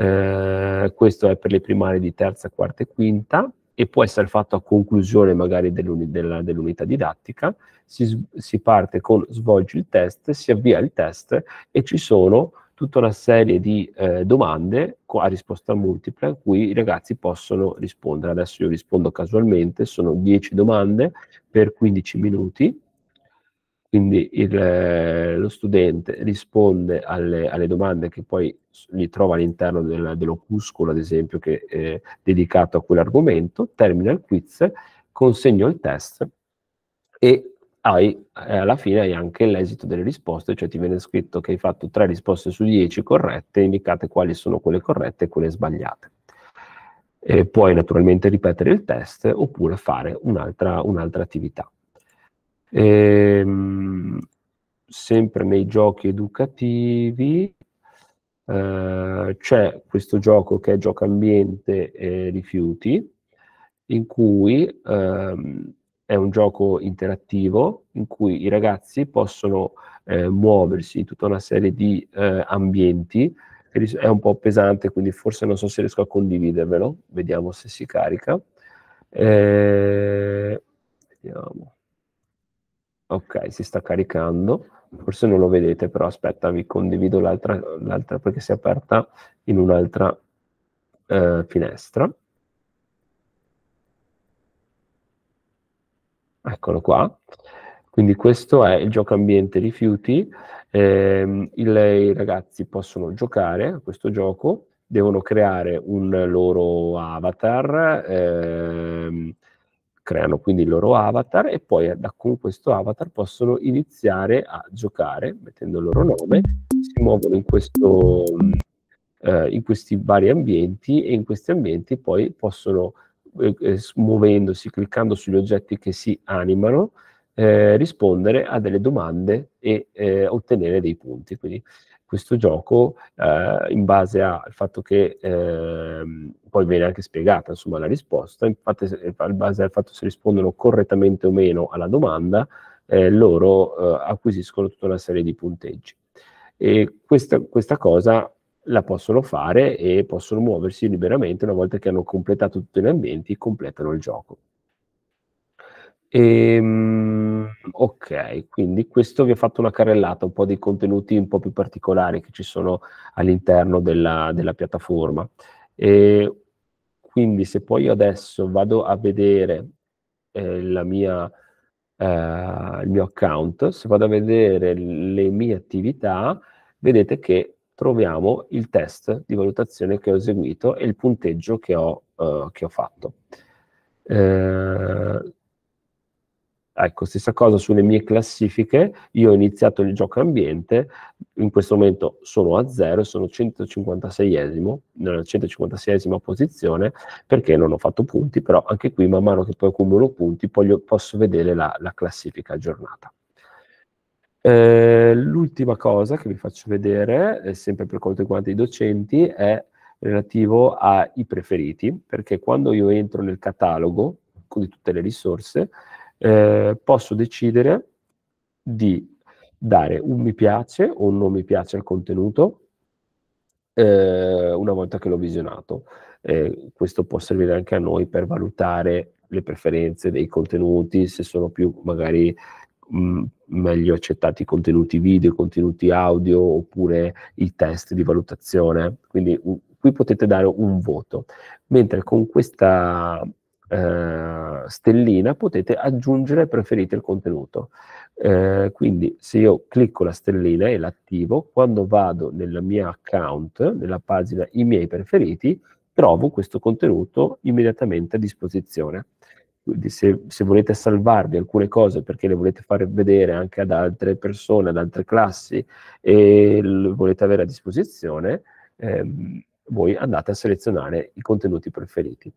Speaker 1: eh, questo è per le primarie di terza, quarta e quinta e può essere fatto a conclusione magari dell'uni, della, dell'unità didattica. Si, si parte con svolge il test, si avvia il test e ci sono tutta una serie di eh, domande a risposta multipla a cui i ragazzi possono rispondere. Adesso io rispondo casualmente, sono 10 domande per 15 minuti quindi il, eh, lo studente risponde alle, alle, domande che poi gli trova all'interno del, dell'opuscolo, ad esempio, che è eh, dedicato a quell'argomento, termina il quiz, consegno il test e hai, eh, alla fine hai anche l'esito delle risposte, cioè ti viene scritto che hai fatto tre risposte su dieci corrette, indicate quali sono quelle corrette e quelle sbagliate. E puoi naturalmente ripetere il test oppure fare un'altra, un'altra attività. Ehm, sempre nei giochi educativi eh, c'è questo gioco che è gioco ambiente e rifiuti, in cui ehm, è un gioco interattivo in cui i ragazzi possono eh, muoversi in tutta una serie di eh, ambienti. È un po' pesante, quindi forse non so se riesco a condividervelo. Vediamo se si carica. Eh, vediamo. Ok, si sta caricando. Forse non lo vedete, però aspetta, vi condivido l'altra, perché si è aperta in un'altra eh, finestra. Eccolo qua. Quindi questo è il gioco ambiente rifiuti. Eh, il, I ragazzi possono giocare a questo gioco, devono creare un loro avatar. Eh, creano quindi il loro avatar e poi da, con questo avatar possono iniziare a giocare mettendo il loro nome, si muovono in, questo, mm, eh, in questi vari ambienti e in questi ambienti poi possono, eh, eh muovendosi, cliccando sugli oggetti che si animano, eh, rispondere a delle domande e eh, ottenere dei punti. Quindi questo gioco eh, in base al fatto che eh, poi viene anche spiegata insomma, la risposta, infatti eh, in base al fatto se rispondono correttamente o meno alla domanda, eh, loro eh, acquisiscono tutta una serie di punteggi. E questa, questa cosa la possono fare e possono muoversi liberamente una volta che hanno completato tutti gli ambienti, completano il gioco. Ehm, ok, quindi questo vi ha fatto una carrellata, un po' dei contenuti un po' più particolari che ci sono all'interno della, della piattaforma. E ehm, quindi se poi io adesso vado a vedere eh, mia, eh, il mio account, se vado a vedere le mie attività, vedete che troviamo il test di valutazione che ho eseguito e il punteggio che ho, eh, che ho fatto. Eh, Ecco, stessa cosa sulle mie classifiche, io ho iniziato il gioco ambiente, in questo momento sono a zero, sono 156esimo, nella 156esima posizione, perché non ho fatto punti, però anche qui man mano che poi accumulo punti poi posso vedere la, la classifica aggiornata. Eh, l'ultima cosa che vi faccio vedere, eh, sempre per quanto riguarda i docenti, è relativo ai preferiti, perché quando io entro nel catalogo di tutte le risorse, eh, posso decidere di dare un mi piace o un non mi piace al contenuto eh, una volta che l'ho visionato. Eh, questo può servire anche a noi per valutare le preferenze dei contenuti, se sono più magari mm, meglio accettati i contenuti video, i contenuti audio oppure i test di valutazione. Quindi qui potete dare un voto, mentre con questa eh, stellina potete aggiungere preferite il contenuto. Eh, quindi se io clicco la stellina e l'attivo, quando vado nella mia account, nella pagina i miei preferiti, trovo questo contenuto immediatamente a disposizione. Quindi se, se volete salvarvi alcune cose perché le volete fare vedere anche ad altre persone, ad altre classi e le volete avere a disposizione, ehm, voi andate a selezionare i contenuti preferiti.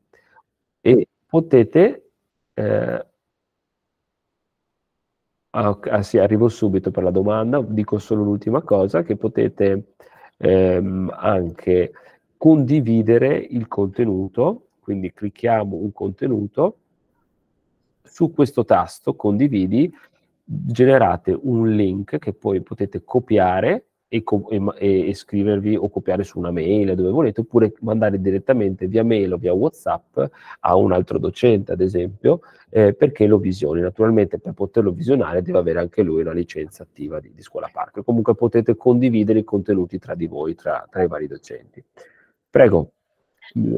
Speaker 1: E potete eh, ah, ah, sì, arrivo subito per la domanda, dico solo l'ultima cosa, che potete ehm, anche condividere il contenuto, quindi clicchiamo un contenuto, su questo tasto condividi generate un link che poi potete copiare e, e, e, scrivervi o copiare su una mail dove volete, oppure mandare direttamente via mail o via WhatsApp a un altro docente, ad esempio, eh, perché lo visioni. Naturalmente per poterlo visionare deve avere anche lui una licenza attiva di, di Scuola Parco. Comunque potete condividere i contenuti tra di voi, tra, tra i vari docenti. Prego.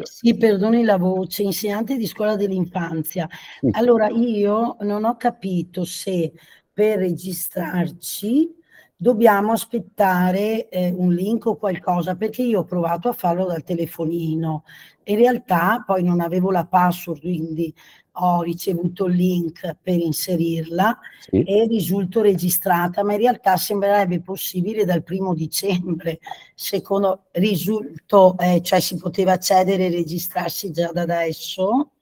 Speaker 1: Sì,
Speaker 2: perdoni la voce, insegnante di scuola dell'infanzia. Mm. Allora, io non ho capito se per registrarci dobbiamo aspettare eh, un link o qualcosa perché io ho provato a farlo dal telefonino. In realtà poi non avevo la password, quindi ho ricevuto il link per inserirla sì. e risulto registrata, ma in realtà sembrerebbe possibile dal primo dicembre, secondo risulto, eh, cioè si poteva accedere e registrarsi già da adesso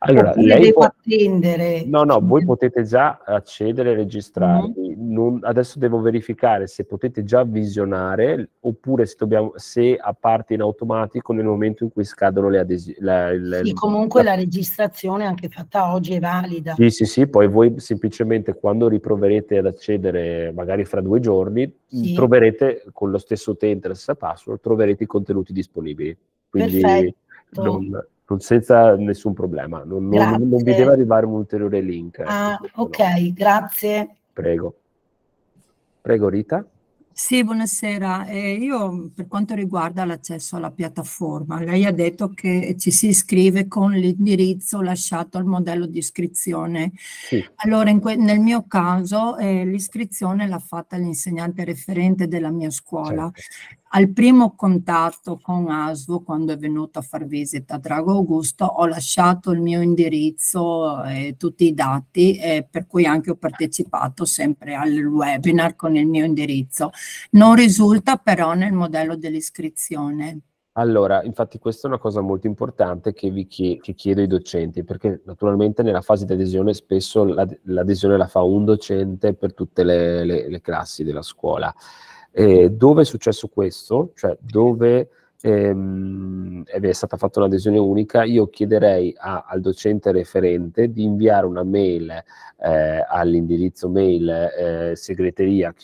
Speaker 1: allora, Oppure lei può...
Speaker 2: attendere.
Speaker 1: No, no, voi mm. potete già accedere e registrarvi. Mm. Non, adesso devo verificare se potete già visionare oppure se, dobbiamo, se apparte in automatico nel momento in cui scadono le adesioni. Sì, comunque la...
Speaker 2: la registrazione anche fatta oggi è valida. Sì, sì,
Speaker 1: sì, poi voi semplicemente quando riproverete ad accedere magari fra due giorni, sì. troverete con lo stesso utente, e la stessa password, troverete i contenuti disponibili. Quindi Perfetto. non senza nessun problema. Non, non, non vi deve arrivare un ulteriore link. Ecco,
Speaker 2: ah, ok, no. grazie.
Speaker 1: Prego. Prego Rita.
Speaker 2: Sì, buonasera. Eh, io per quanto riguarda l'accesso alla piattaforma, lei ha detto che ci si iscrive con l'indirizzo lasciato al modello di iscrizione. Sì. Allora, que- nel mio caso, eh, l'iscrizione l'ha fatta l'insegnante referente della mia scuola. Certo. Al primo contatto con ASVO, quando è venuto a far visita a Drago Augusto, ho lasciato il mio indirizzo e tutti i dati, eh, per cui anche ho partecipato sempre al webinar con il mio indirizzo. Non risulta però nel modello dell'iscrizione.
Speaker 1: Allora, infatti questa è una cosa molto importante che vi chie che chiedo ai docenti, perché naturalmente nella fase di adesione spesso l'adesione la fa un docente per tutte le, le, le classi della scuola. Eh, dove è successo questo, cioè dove ehm, è stata fatta un'adesione unica, io chiederei a, al docente referente di inviare una mail eh, all'indirizzo mail eh, segreteria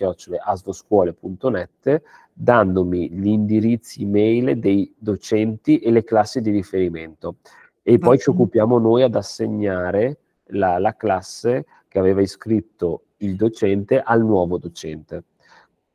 Speaker 1: asvoscuole.net dandomi gli indirizzi mail dei docenti e le classi di riferimento. E poi ci occupiamo noi ad assegnare la, la classe che aveva iscritto il docente al nuovo docente.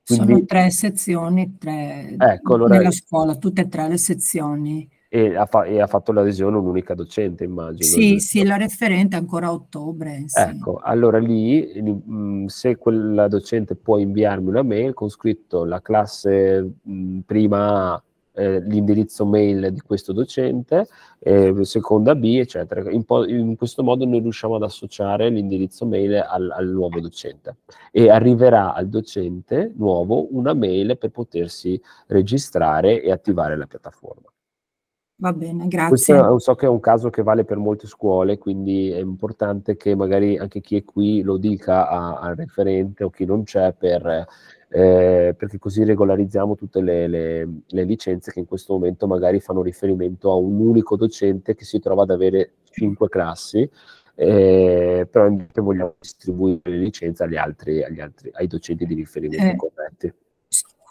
Speaker 1: Quindi, Sono
Speaker 2: tre sezioni tre, ecco, allora, della scuola, tutte e tre le sezioni.
Speaker 1: E ha, fa- e ha fatto l'adesione un'unica docente, immagino. Sì, sì,
Speaker 2: la referente ancora a ottobre. Sì.
Speaker 1: Ecco, allora lì, mm, se quella docente può inviarmi una mail con scritto la classe mm, prima eh, l'indirizzo mail di questo docente, eh, seconda B, eccetera. In, po- in, questo modo noi riusciamo ad associare l'indirizzo mail al, al, nuovo docente e arriverà al docente nuovo una mail per potersi registrare e attivare la piattaforma.
Speaker 2: Va bene, grazie. Questo
Speaker 1: so che è un caso che vale per molte scuole, quindi è importante che magari anche chi è qui lo dica a, al referente o chi non c'è per, eh, perché così regolarizziamo tutte le, le, le, licenze che in questo momento magari fanno riferimento a un unico docente che si trova ad avere cinque classi, eh, però invece vogliamo distribuire le licenze agli altri, agli altri, ai docenti di riferimento eh. corretti.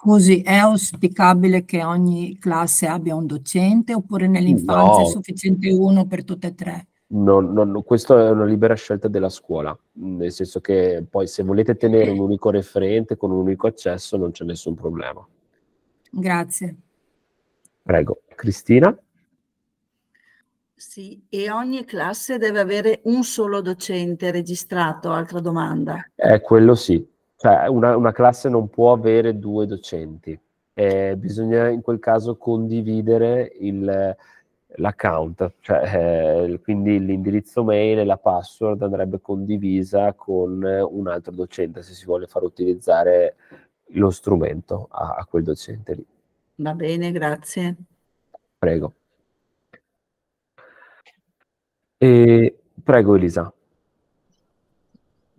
Speaker 2: Scusi, è auspicabile che ogni classe abbia un docente oppure nell'infanzia no. è sufficiente uno per tutte e tre?
Speaker 1: No, no, no, questa è una libera scelta della scuola, nel senso che poi se volete tenere un unico referente con un unico accesso non c'è nessun problema.
Speaker 2: Grazie.
Speaker 1: Prego, Cristina.
Speaker 2: Sì, e ogni classe deve avere un solo docente registrato, altra domanda.
Speaker 1: Eh, quello sì, cioè una, una classe non può avere due docenti, eh, bisogna in quel caso condividere il, l'account, cioè, eh, quindi l'indirizzo mail e la password andrebbe condivisa con eh, un altro docente se si vuole far utilizzare lo strumento a, a quel docente lì.
Speaker 2: Va bene, grazie.
Speaker 1: Prego. E, prego Elisa.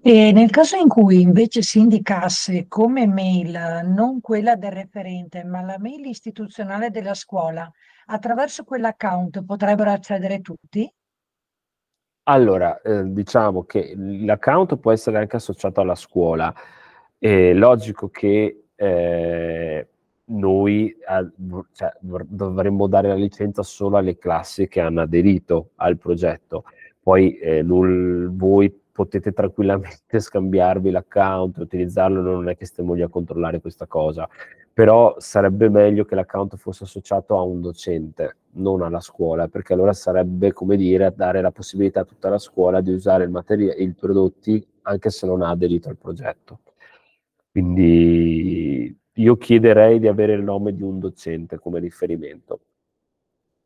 Speaker 2: E nel caso in cui invece si indicasse come mail non quella del referente, ma la mail istituzionale della scuola, attraverso quell'account potrebbero accedere tutti?
Speaker 1: Allora, eh, diciamo che l'account può essere anche associato alla scuola. È logico che eh, noi eh, cioè, dovremmo dare la licenza solo alle classi che hanno aderito al progetto. Poi eh, voi potete tranquillamente scambiarvi l'account, utilizzarlo, non è che stiamo lì a controllare questa cosa, però sarebbe meglio che l'account fosse associato a un docente, non alla scuola, perché allora sarebbe come dire dare la possibilità a tutta la scuola di usare il materia- i prodotti anche se non ha aderito al progetto. Quindi io chiederei di avere il nome di un docente come riferimento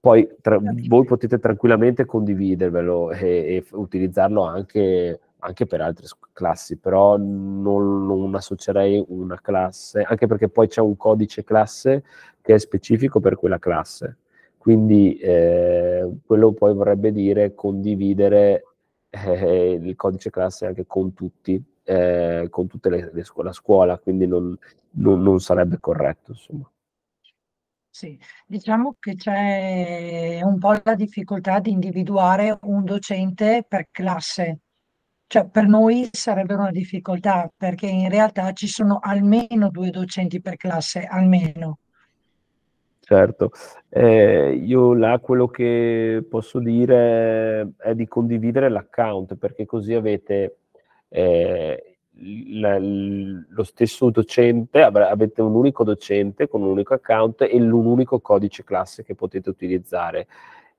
Speaker 1: poi tra, voi potete tranquillamente condividervelo e, e utilizzarlo anche, anche, per altre classi, però non, non associerei una classe, anche perché poi c'è un codice classe che è specifico per quella classe. Quindi eh, quello poi vorrebbe dire condividere eh, il codice classe anche con tutti, eh, con tutta la scuola, quindi non, non, non sarebbe corretto. Insomma.
Speaker 2: Sì, diciamo che c'è un po' la difficoltà di individuare un docente per classe, cioè per noi sarebbe una difficoltà perché in realtà ci sono almeno due docenti per classe, almeno.
Speaker 1: Certo, eh, io là quello che posso dire è di condividere l'account perché così avete eh, la, lo stesso docente, avete un unico docente con un unico account e un unico codice classe che potete utilizzare.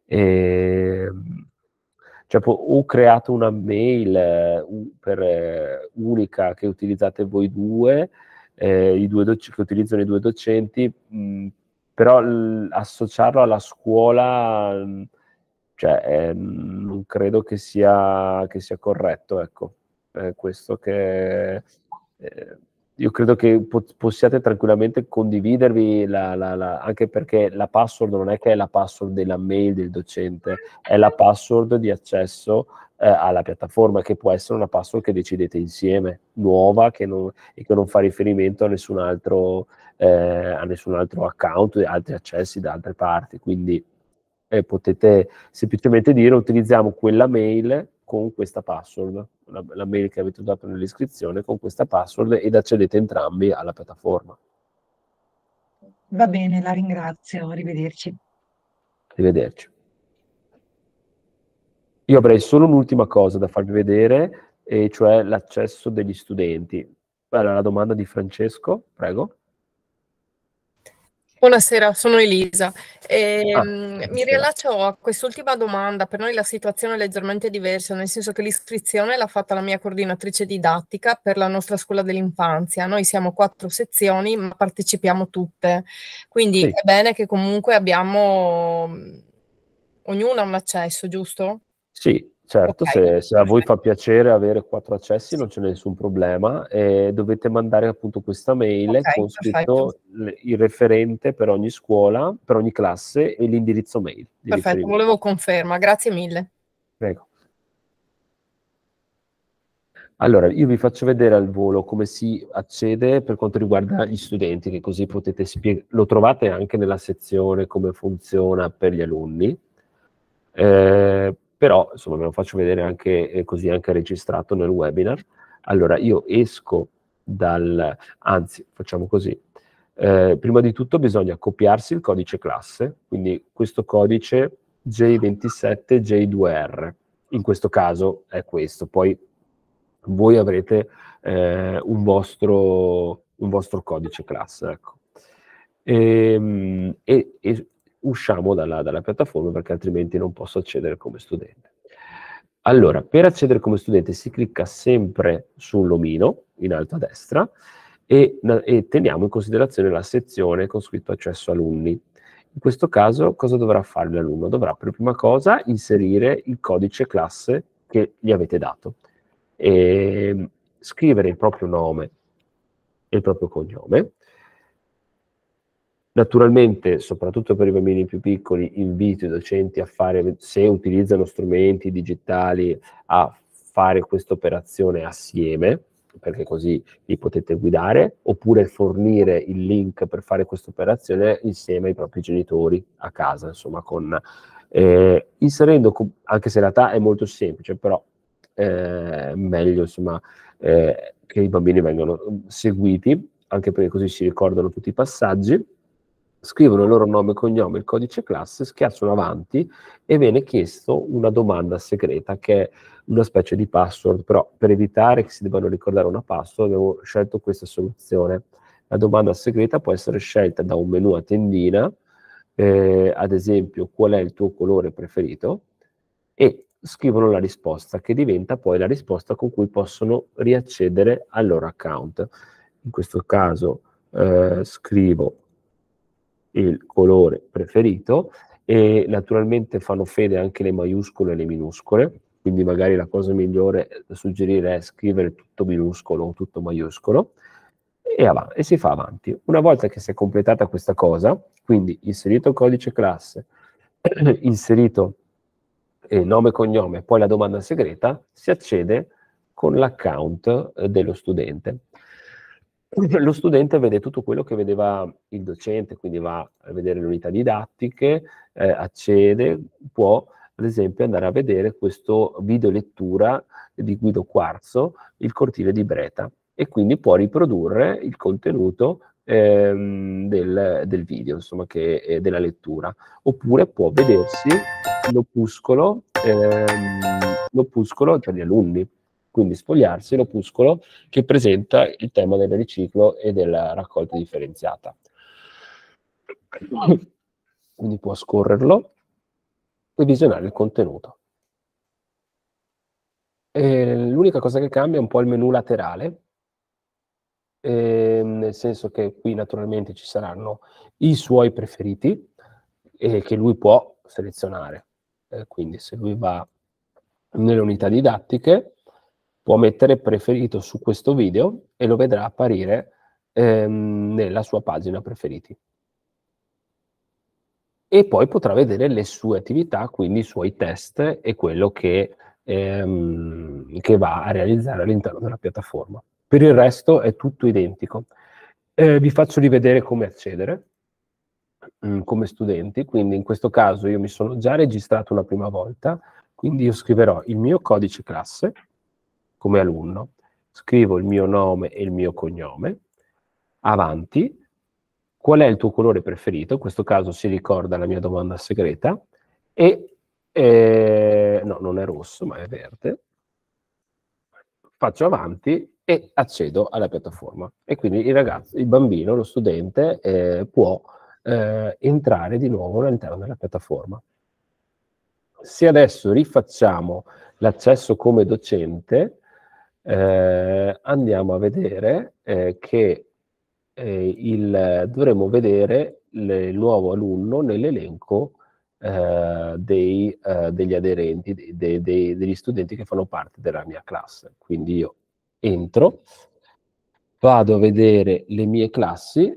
Speaker 1: E, ehm, cioè, o create una mail eh, per, eh, unica che utilizzate voi due, eh, doc- che utilizzano i due docenti, mh, mm, però l- associarlo alla scuola mh, mm, cioè, eh, non credo che sia, che sia corretto. Ecco eh, questo che eh, io credo che po- possiate tranquillamente condividervi la, la, la, anche perché la password non è che è la password della mail del docente, è la password di accesso eh, alla piattaforma che può essere una password che decidete insieme, nuova che non, e che non fa riferimento a nessun altro, eh, a nessun altro account, e altri accessi da altre parti. Quindi eh, potete semplicemente dire utilizziamo quella mail con questa password, la, la mail che avete dato nell'iscrizione con questa password ed accedete entrambi alla piattaforma.
Speaker 2: Va bene, la ringrazio, arrivederci.
Speaker 1: Arrivederci. Io avrei solo un'ultima cosa da farvi vedere, e cioè l'accesso degli studenti. Allora, la domanda di Francesco, prego.
Speaker 2: Buonasera, sono Elisa. E, ah, ehm, mi riallaccio a quest'ultima domanda. Per noi la situazione è leggermente diversa, nel senso che l'iscrizione l'ha fatta la mia coordinatrice didattica per la nostra scuola dell'infanzia. Noi siamo quattro sezioni, ma partecipiamo tutte. Quindi sì. è bene che comunque abbiamo mm, ognuna un accesso, giusto?
Speaker 1: Sì, Certo, okay. se, se, a voi fa piacere avere quattro accessi non c'è nessun problema e dovete mandare appunto questa mail okay, con scritto perfetto. il referente per ogni scuola, per ogni classe e l'indirizzo mail. Perfetto,
Speaker 2: volevo conferma, grazie mille.
Speaker 1: Prego. Allora, io vi faccio vedere al volo come si accede per quanto riguarda gli studenti, che così potete spiegare, lo trovate anche nella sezione come funziona per gli alunni. Eh, però insomma ve lo faccio vedere anche eh, così anche registrato nel webinar. Allora io esco dal, anzi facciamo così, eh, prima di tutto bisogna copiarsi il codice classe, quindi questo codice J27J2R, in questo caso è questo, poi voi avrete eh, un, vostro, un, vostro, codice classe. Ecco. Ehm, e, e, e, usciamo dalla, dalla piattaforma perché altrimenti non posso accedere come studente. Allora, per accedere come studente si clicca sempre sull'omino in alto a destra e, e, teniamo in considerazione la sezione con scritto accesso alunni. In questo caso cosa dovrà fare l'alunno? Dovrà per prima cosa inserire il codice classe che gli avete dato, e scrivere il proprio nome e il proprio cognome, Naturalmente, soprattutto per i bambini più piccoli, invito i docenti a fare, se utilizzano strumenti digitali, a fare questa operazione assieme, perché così li potete guidare, oppure fornire il link per fare questa operazione insieme ai propri genitori a casa, insomma, con, eh, inserendo, anche se in realtà è molto semplice, però eh, meglio insomma, eh, che i bambini vengano seguiti, anche perché così si ricordano tutti i passaggi scrivono il loro nome e cognome, il codice classe, schiacciano avanti e viene chiesto una domanda segreta che è una specie di password, però per evitare che si debbano ricordare una password abbiamo scelto questa soluzione. La domanda segreta può essere scelta da un menu a tendina, eh, ad esempio qual è il tuo colore preferito, e scrivono la risposta che diventa poi la risposta con cui possono riaccedere al loro account. In questo caso eh, scrivo il colore preferito e naturalmente fanno fede anche le maiuscole e le minuscole, quindi magari la cosa migliore da suggerire è scrivere tutto minuscolo o tutto maiuscolo e, av- e si fa avanti. Una volta che si è completata questa cosa, quindi inserito il codice classe, inserito eh, nome e cognome, poi la domanda segreta, si accede con l'account eh, dello studente lo studente vede tutto quello che vedeva il docente, quindi va a vedere le unità didattiche, eh, accede, può ad esempio andare a vedere questo video lettura di Guido Quarzo, Il cortile di Breta, e quindi può riprodurre il contenuto ehm, del, del, video, insomma, che, eh, della lettura. Oppure può vedersi l'opuscolo, ehm, l'opuscolo cioè gli alunni quindi spogliarsi, l'opuscolo che presenta il tema del riciclo e della raccolta differenziata. quindi può scorrerlo e visionare il contenuto. L'unica cosa che cambia è un po' il menu laterale, eh, nel senso che qui naturalmente ci saranno i suoi preferiti eh, che lui può selezionare. Eh, quindi se lui va nelle unità didattiche, può mettere preferito su questo video e lo vedrà apparire ehm, nella sua pagina preferiti. E poi potrà vedere le sue attività, quindi i suoi test e quello che, ehm, che va a realizzare all'interno della piattaforma. Per il resto è tutto identico. Eh, vi faccio rivedere come accedere mm, come studenti, quindi in questo caso io mi sono già registrato una prima volta, quindi io scriverò il mio codice classe come alunno, scrivo il mio nome e il mio cognome, avanti, qual è il tuo colore preferito, in questo caso si ricorda la mia domanda segreta, e eh, no, non è rosso, ma è verde, faccio avanti e accedo alla piattaforma. E quindi il ragazzo, il bambino, lo studente eh, può eh, entrare di nuovo all'interno della piattaforma. Se adesso rifacciamo l'accesso come docente, eh, andiamo a vedere eh, che eh, il, dovremo vedere le, il nuovo alunno nell'elenco eh, dei, eh, degli aderenti, de, de, de, degli studenti che fanno parte della mia classe. Quindi io entro, vado a vedere le mie classi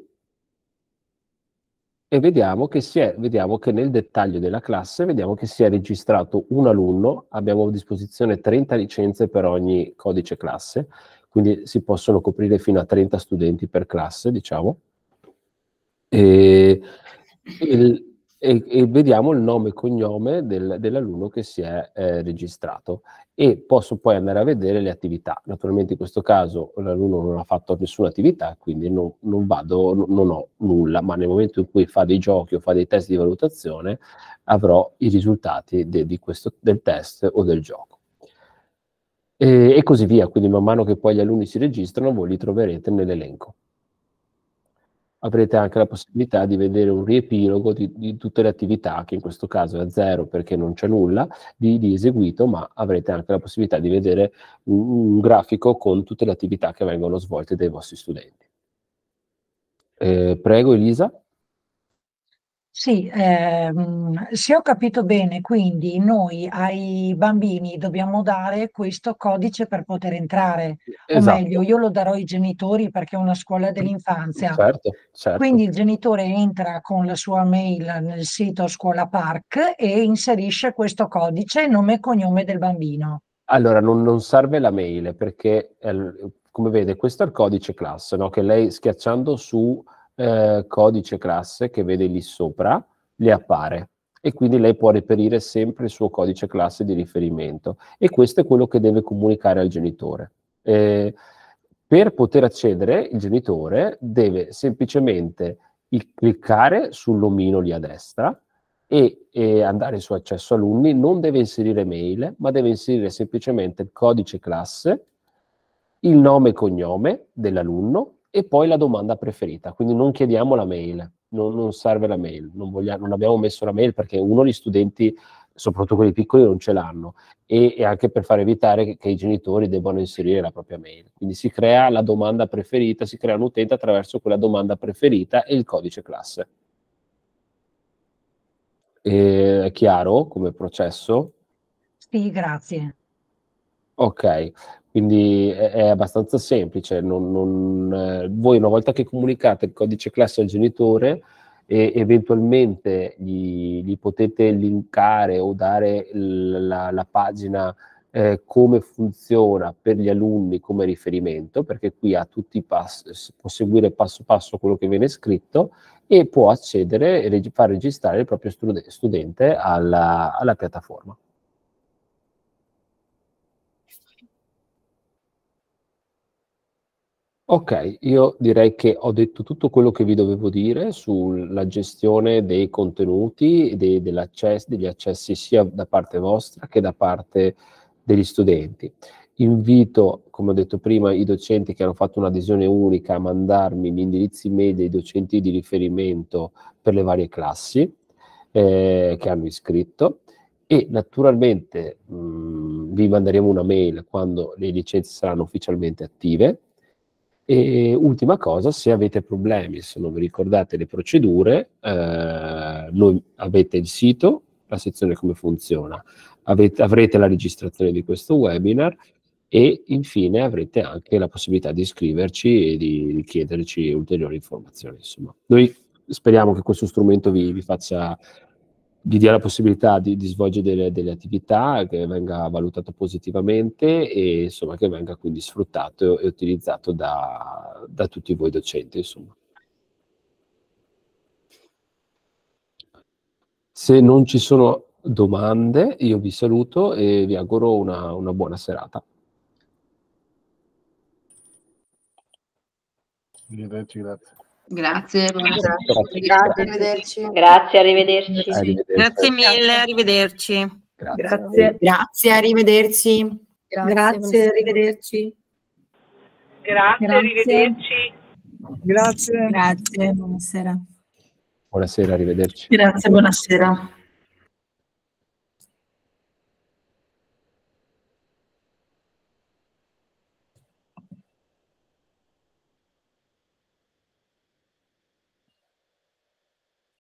Speaker 1: e vediamo che, è, vediamo che, nel dettaglio della classe vediamo che si è registrato un alunno, abbiamo a disposizione 30 licenze per ogni codice classe, quindi si possono coprire fino a 30 studenti per classe, diciamo. E, il, e, e vediamo il nome e cognome del, dell'alunno che si è eh, registrato e posso poi andare a vedere le attività. Naturalmente in questo caso l'alunno non ha fatto nessuna attività, quindi non, non, vado, non ho nulla, ma nel momento in cui fa dei giochi o fa dei test di valutazione avrò i risultati de, de questo, del test o del gioco. E, e così via, quindi man mano che poi gli alunni si registrano voi li troverete nell'elenco avrete anche la possibilità di vedere un riepilogo di, di, tutte le attività, che in questo caso è zero perché non c'è nulla di, di eseguito, ma avrete anche la possibilità di vedere un, un, grafico con tutte le attività che vengono svolte dai vostri studenti. Eh, prego Elisa.
Speaker 2: Sì, ehm, se ho capito bene, quindi noi ai bambini dobbiamo dare questo codice per poter entrare, o esatto. meglio, Esatto. io lo darò ai genitori perché è una scuola dell'infanzia. Certo, certo, Quindi il genitore entra con la sua mail nel sito Scuola Park e inserisce questo codice, nome e cognome del bambino.
Speaker 1: Allora, non non serve la mail perché, eh, come vede questo è il codice classe, no, che lei schiacciando su eh, codice classe che vede lì sopra le appare e quindi lei può reperire sempre il suo codice classe di riferimento e questo è quello che deve comunicare al genitore. Eh, per poter accedere il genitore deve semplicemente cliccare sull'omino lì a destra e, e, andare su accesso alunni, non deve inserire mail, ma deve inserire semplicemente il codice classe, il nome e cognome dell'alunno, e poi la domanda preferita. Quindi non chiediamo la mail, non, non serve la mail, non, vogliamo, non, abbiamo messo la mail perché uno gli studenti, soprattutto quelli piccoli, non ce l'hanno e, e anche per far evitare che, che, i genitori debbano inserire la propria mail. Quindi si crea la domanda preferita, si crea un utente attraverso quella domanda preferita e il codice classe. E, è chiaro come processo?
Speaker 2: Sì, grazie.
Speaker 1: Ok, quindi è, abbastanza semplice. Non, non, eh, voi una volta che comunicate il codice classe al genitore, e eventualmente gli, gli, potete linkare o dare l, la, la, pagina eh, come funziona per gli alunni come riferimento, perché qui ha tutti i passi, può seguire passo passo quello che viene scritto e può accedere e reg- far registrare il proprio studente alla, alla piattaforma. Ok, io direi che ho detto tutto quello che vi dovevo dire sulla gestione dei contenuti, dei, degli accessi sia da parte vostra che da parte degli studenti. Invito, come ho detto prima, i docenti che hanno fatto un'adesione unica a mandarmi gli indirizzi mail dei docenti di riferimento per le varie classi eh, che hanno iscritto e naturalmente mh, mm, vi manderemo una mail quando le licenze saranno ufficialmente attive e ultima cosa, se avete problemi, se non vi ricordate le procedure, eh, noi, avete il sito, la sezione come funziona, avete, avrete la registrazione di questo webinar e infine avrete anche la possibilità di iscriverci e di, di chiederci ulteriori informazioni. Insomma, noi speriamo che questo strumento vi, vi faccia vi dia la possibilità di, di svolgere delle, delle, attività, che venga valutato positivamente e insomma che venga quindi sfruttato e utilizzato da, da tutti voi docenti. Insomma. Se non ci sono domande, io vi saluto e vi auguro una, una buona serata.
Speaker 2: Arrivederci, grazie. Grazie, Grazie. Grazie, arrivederci. Grazie, arrivederci. Grazie mille, arrivederci. Grazie. Grazie, arrivederci. Grazie, arrivederci. Grazie, arrivederci. Grazie. Grazie, buonasera.
Speaker 1: Buonasera, arrivederci. Grazie, buonasera.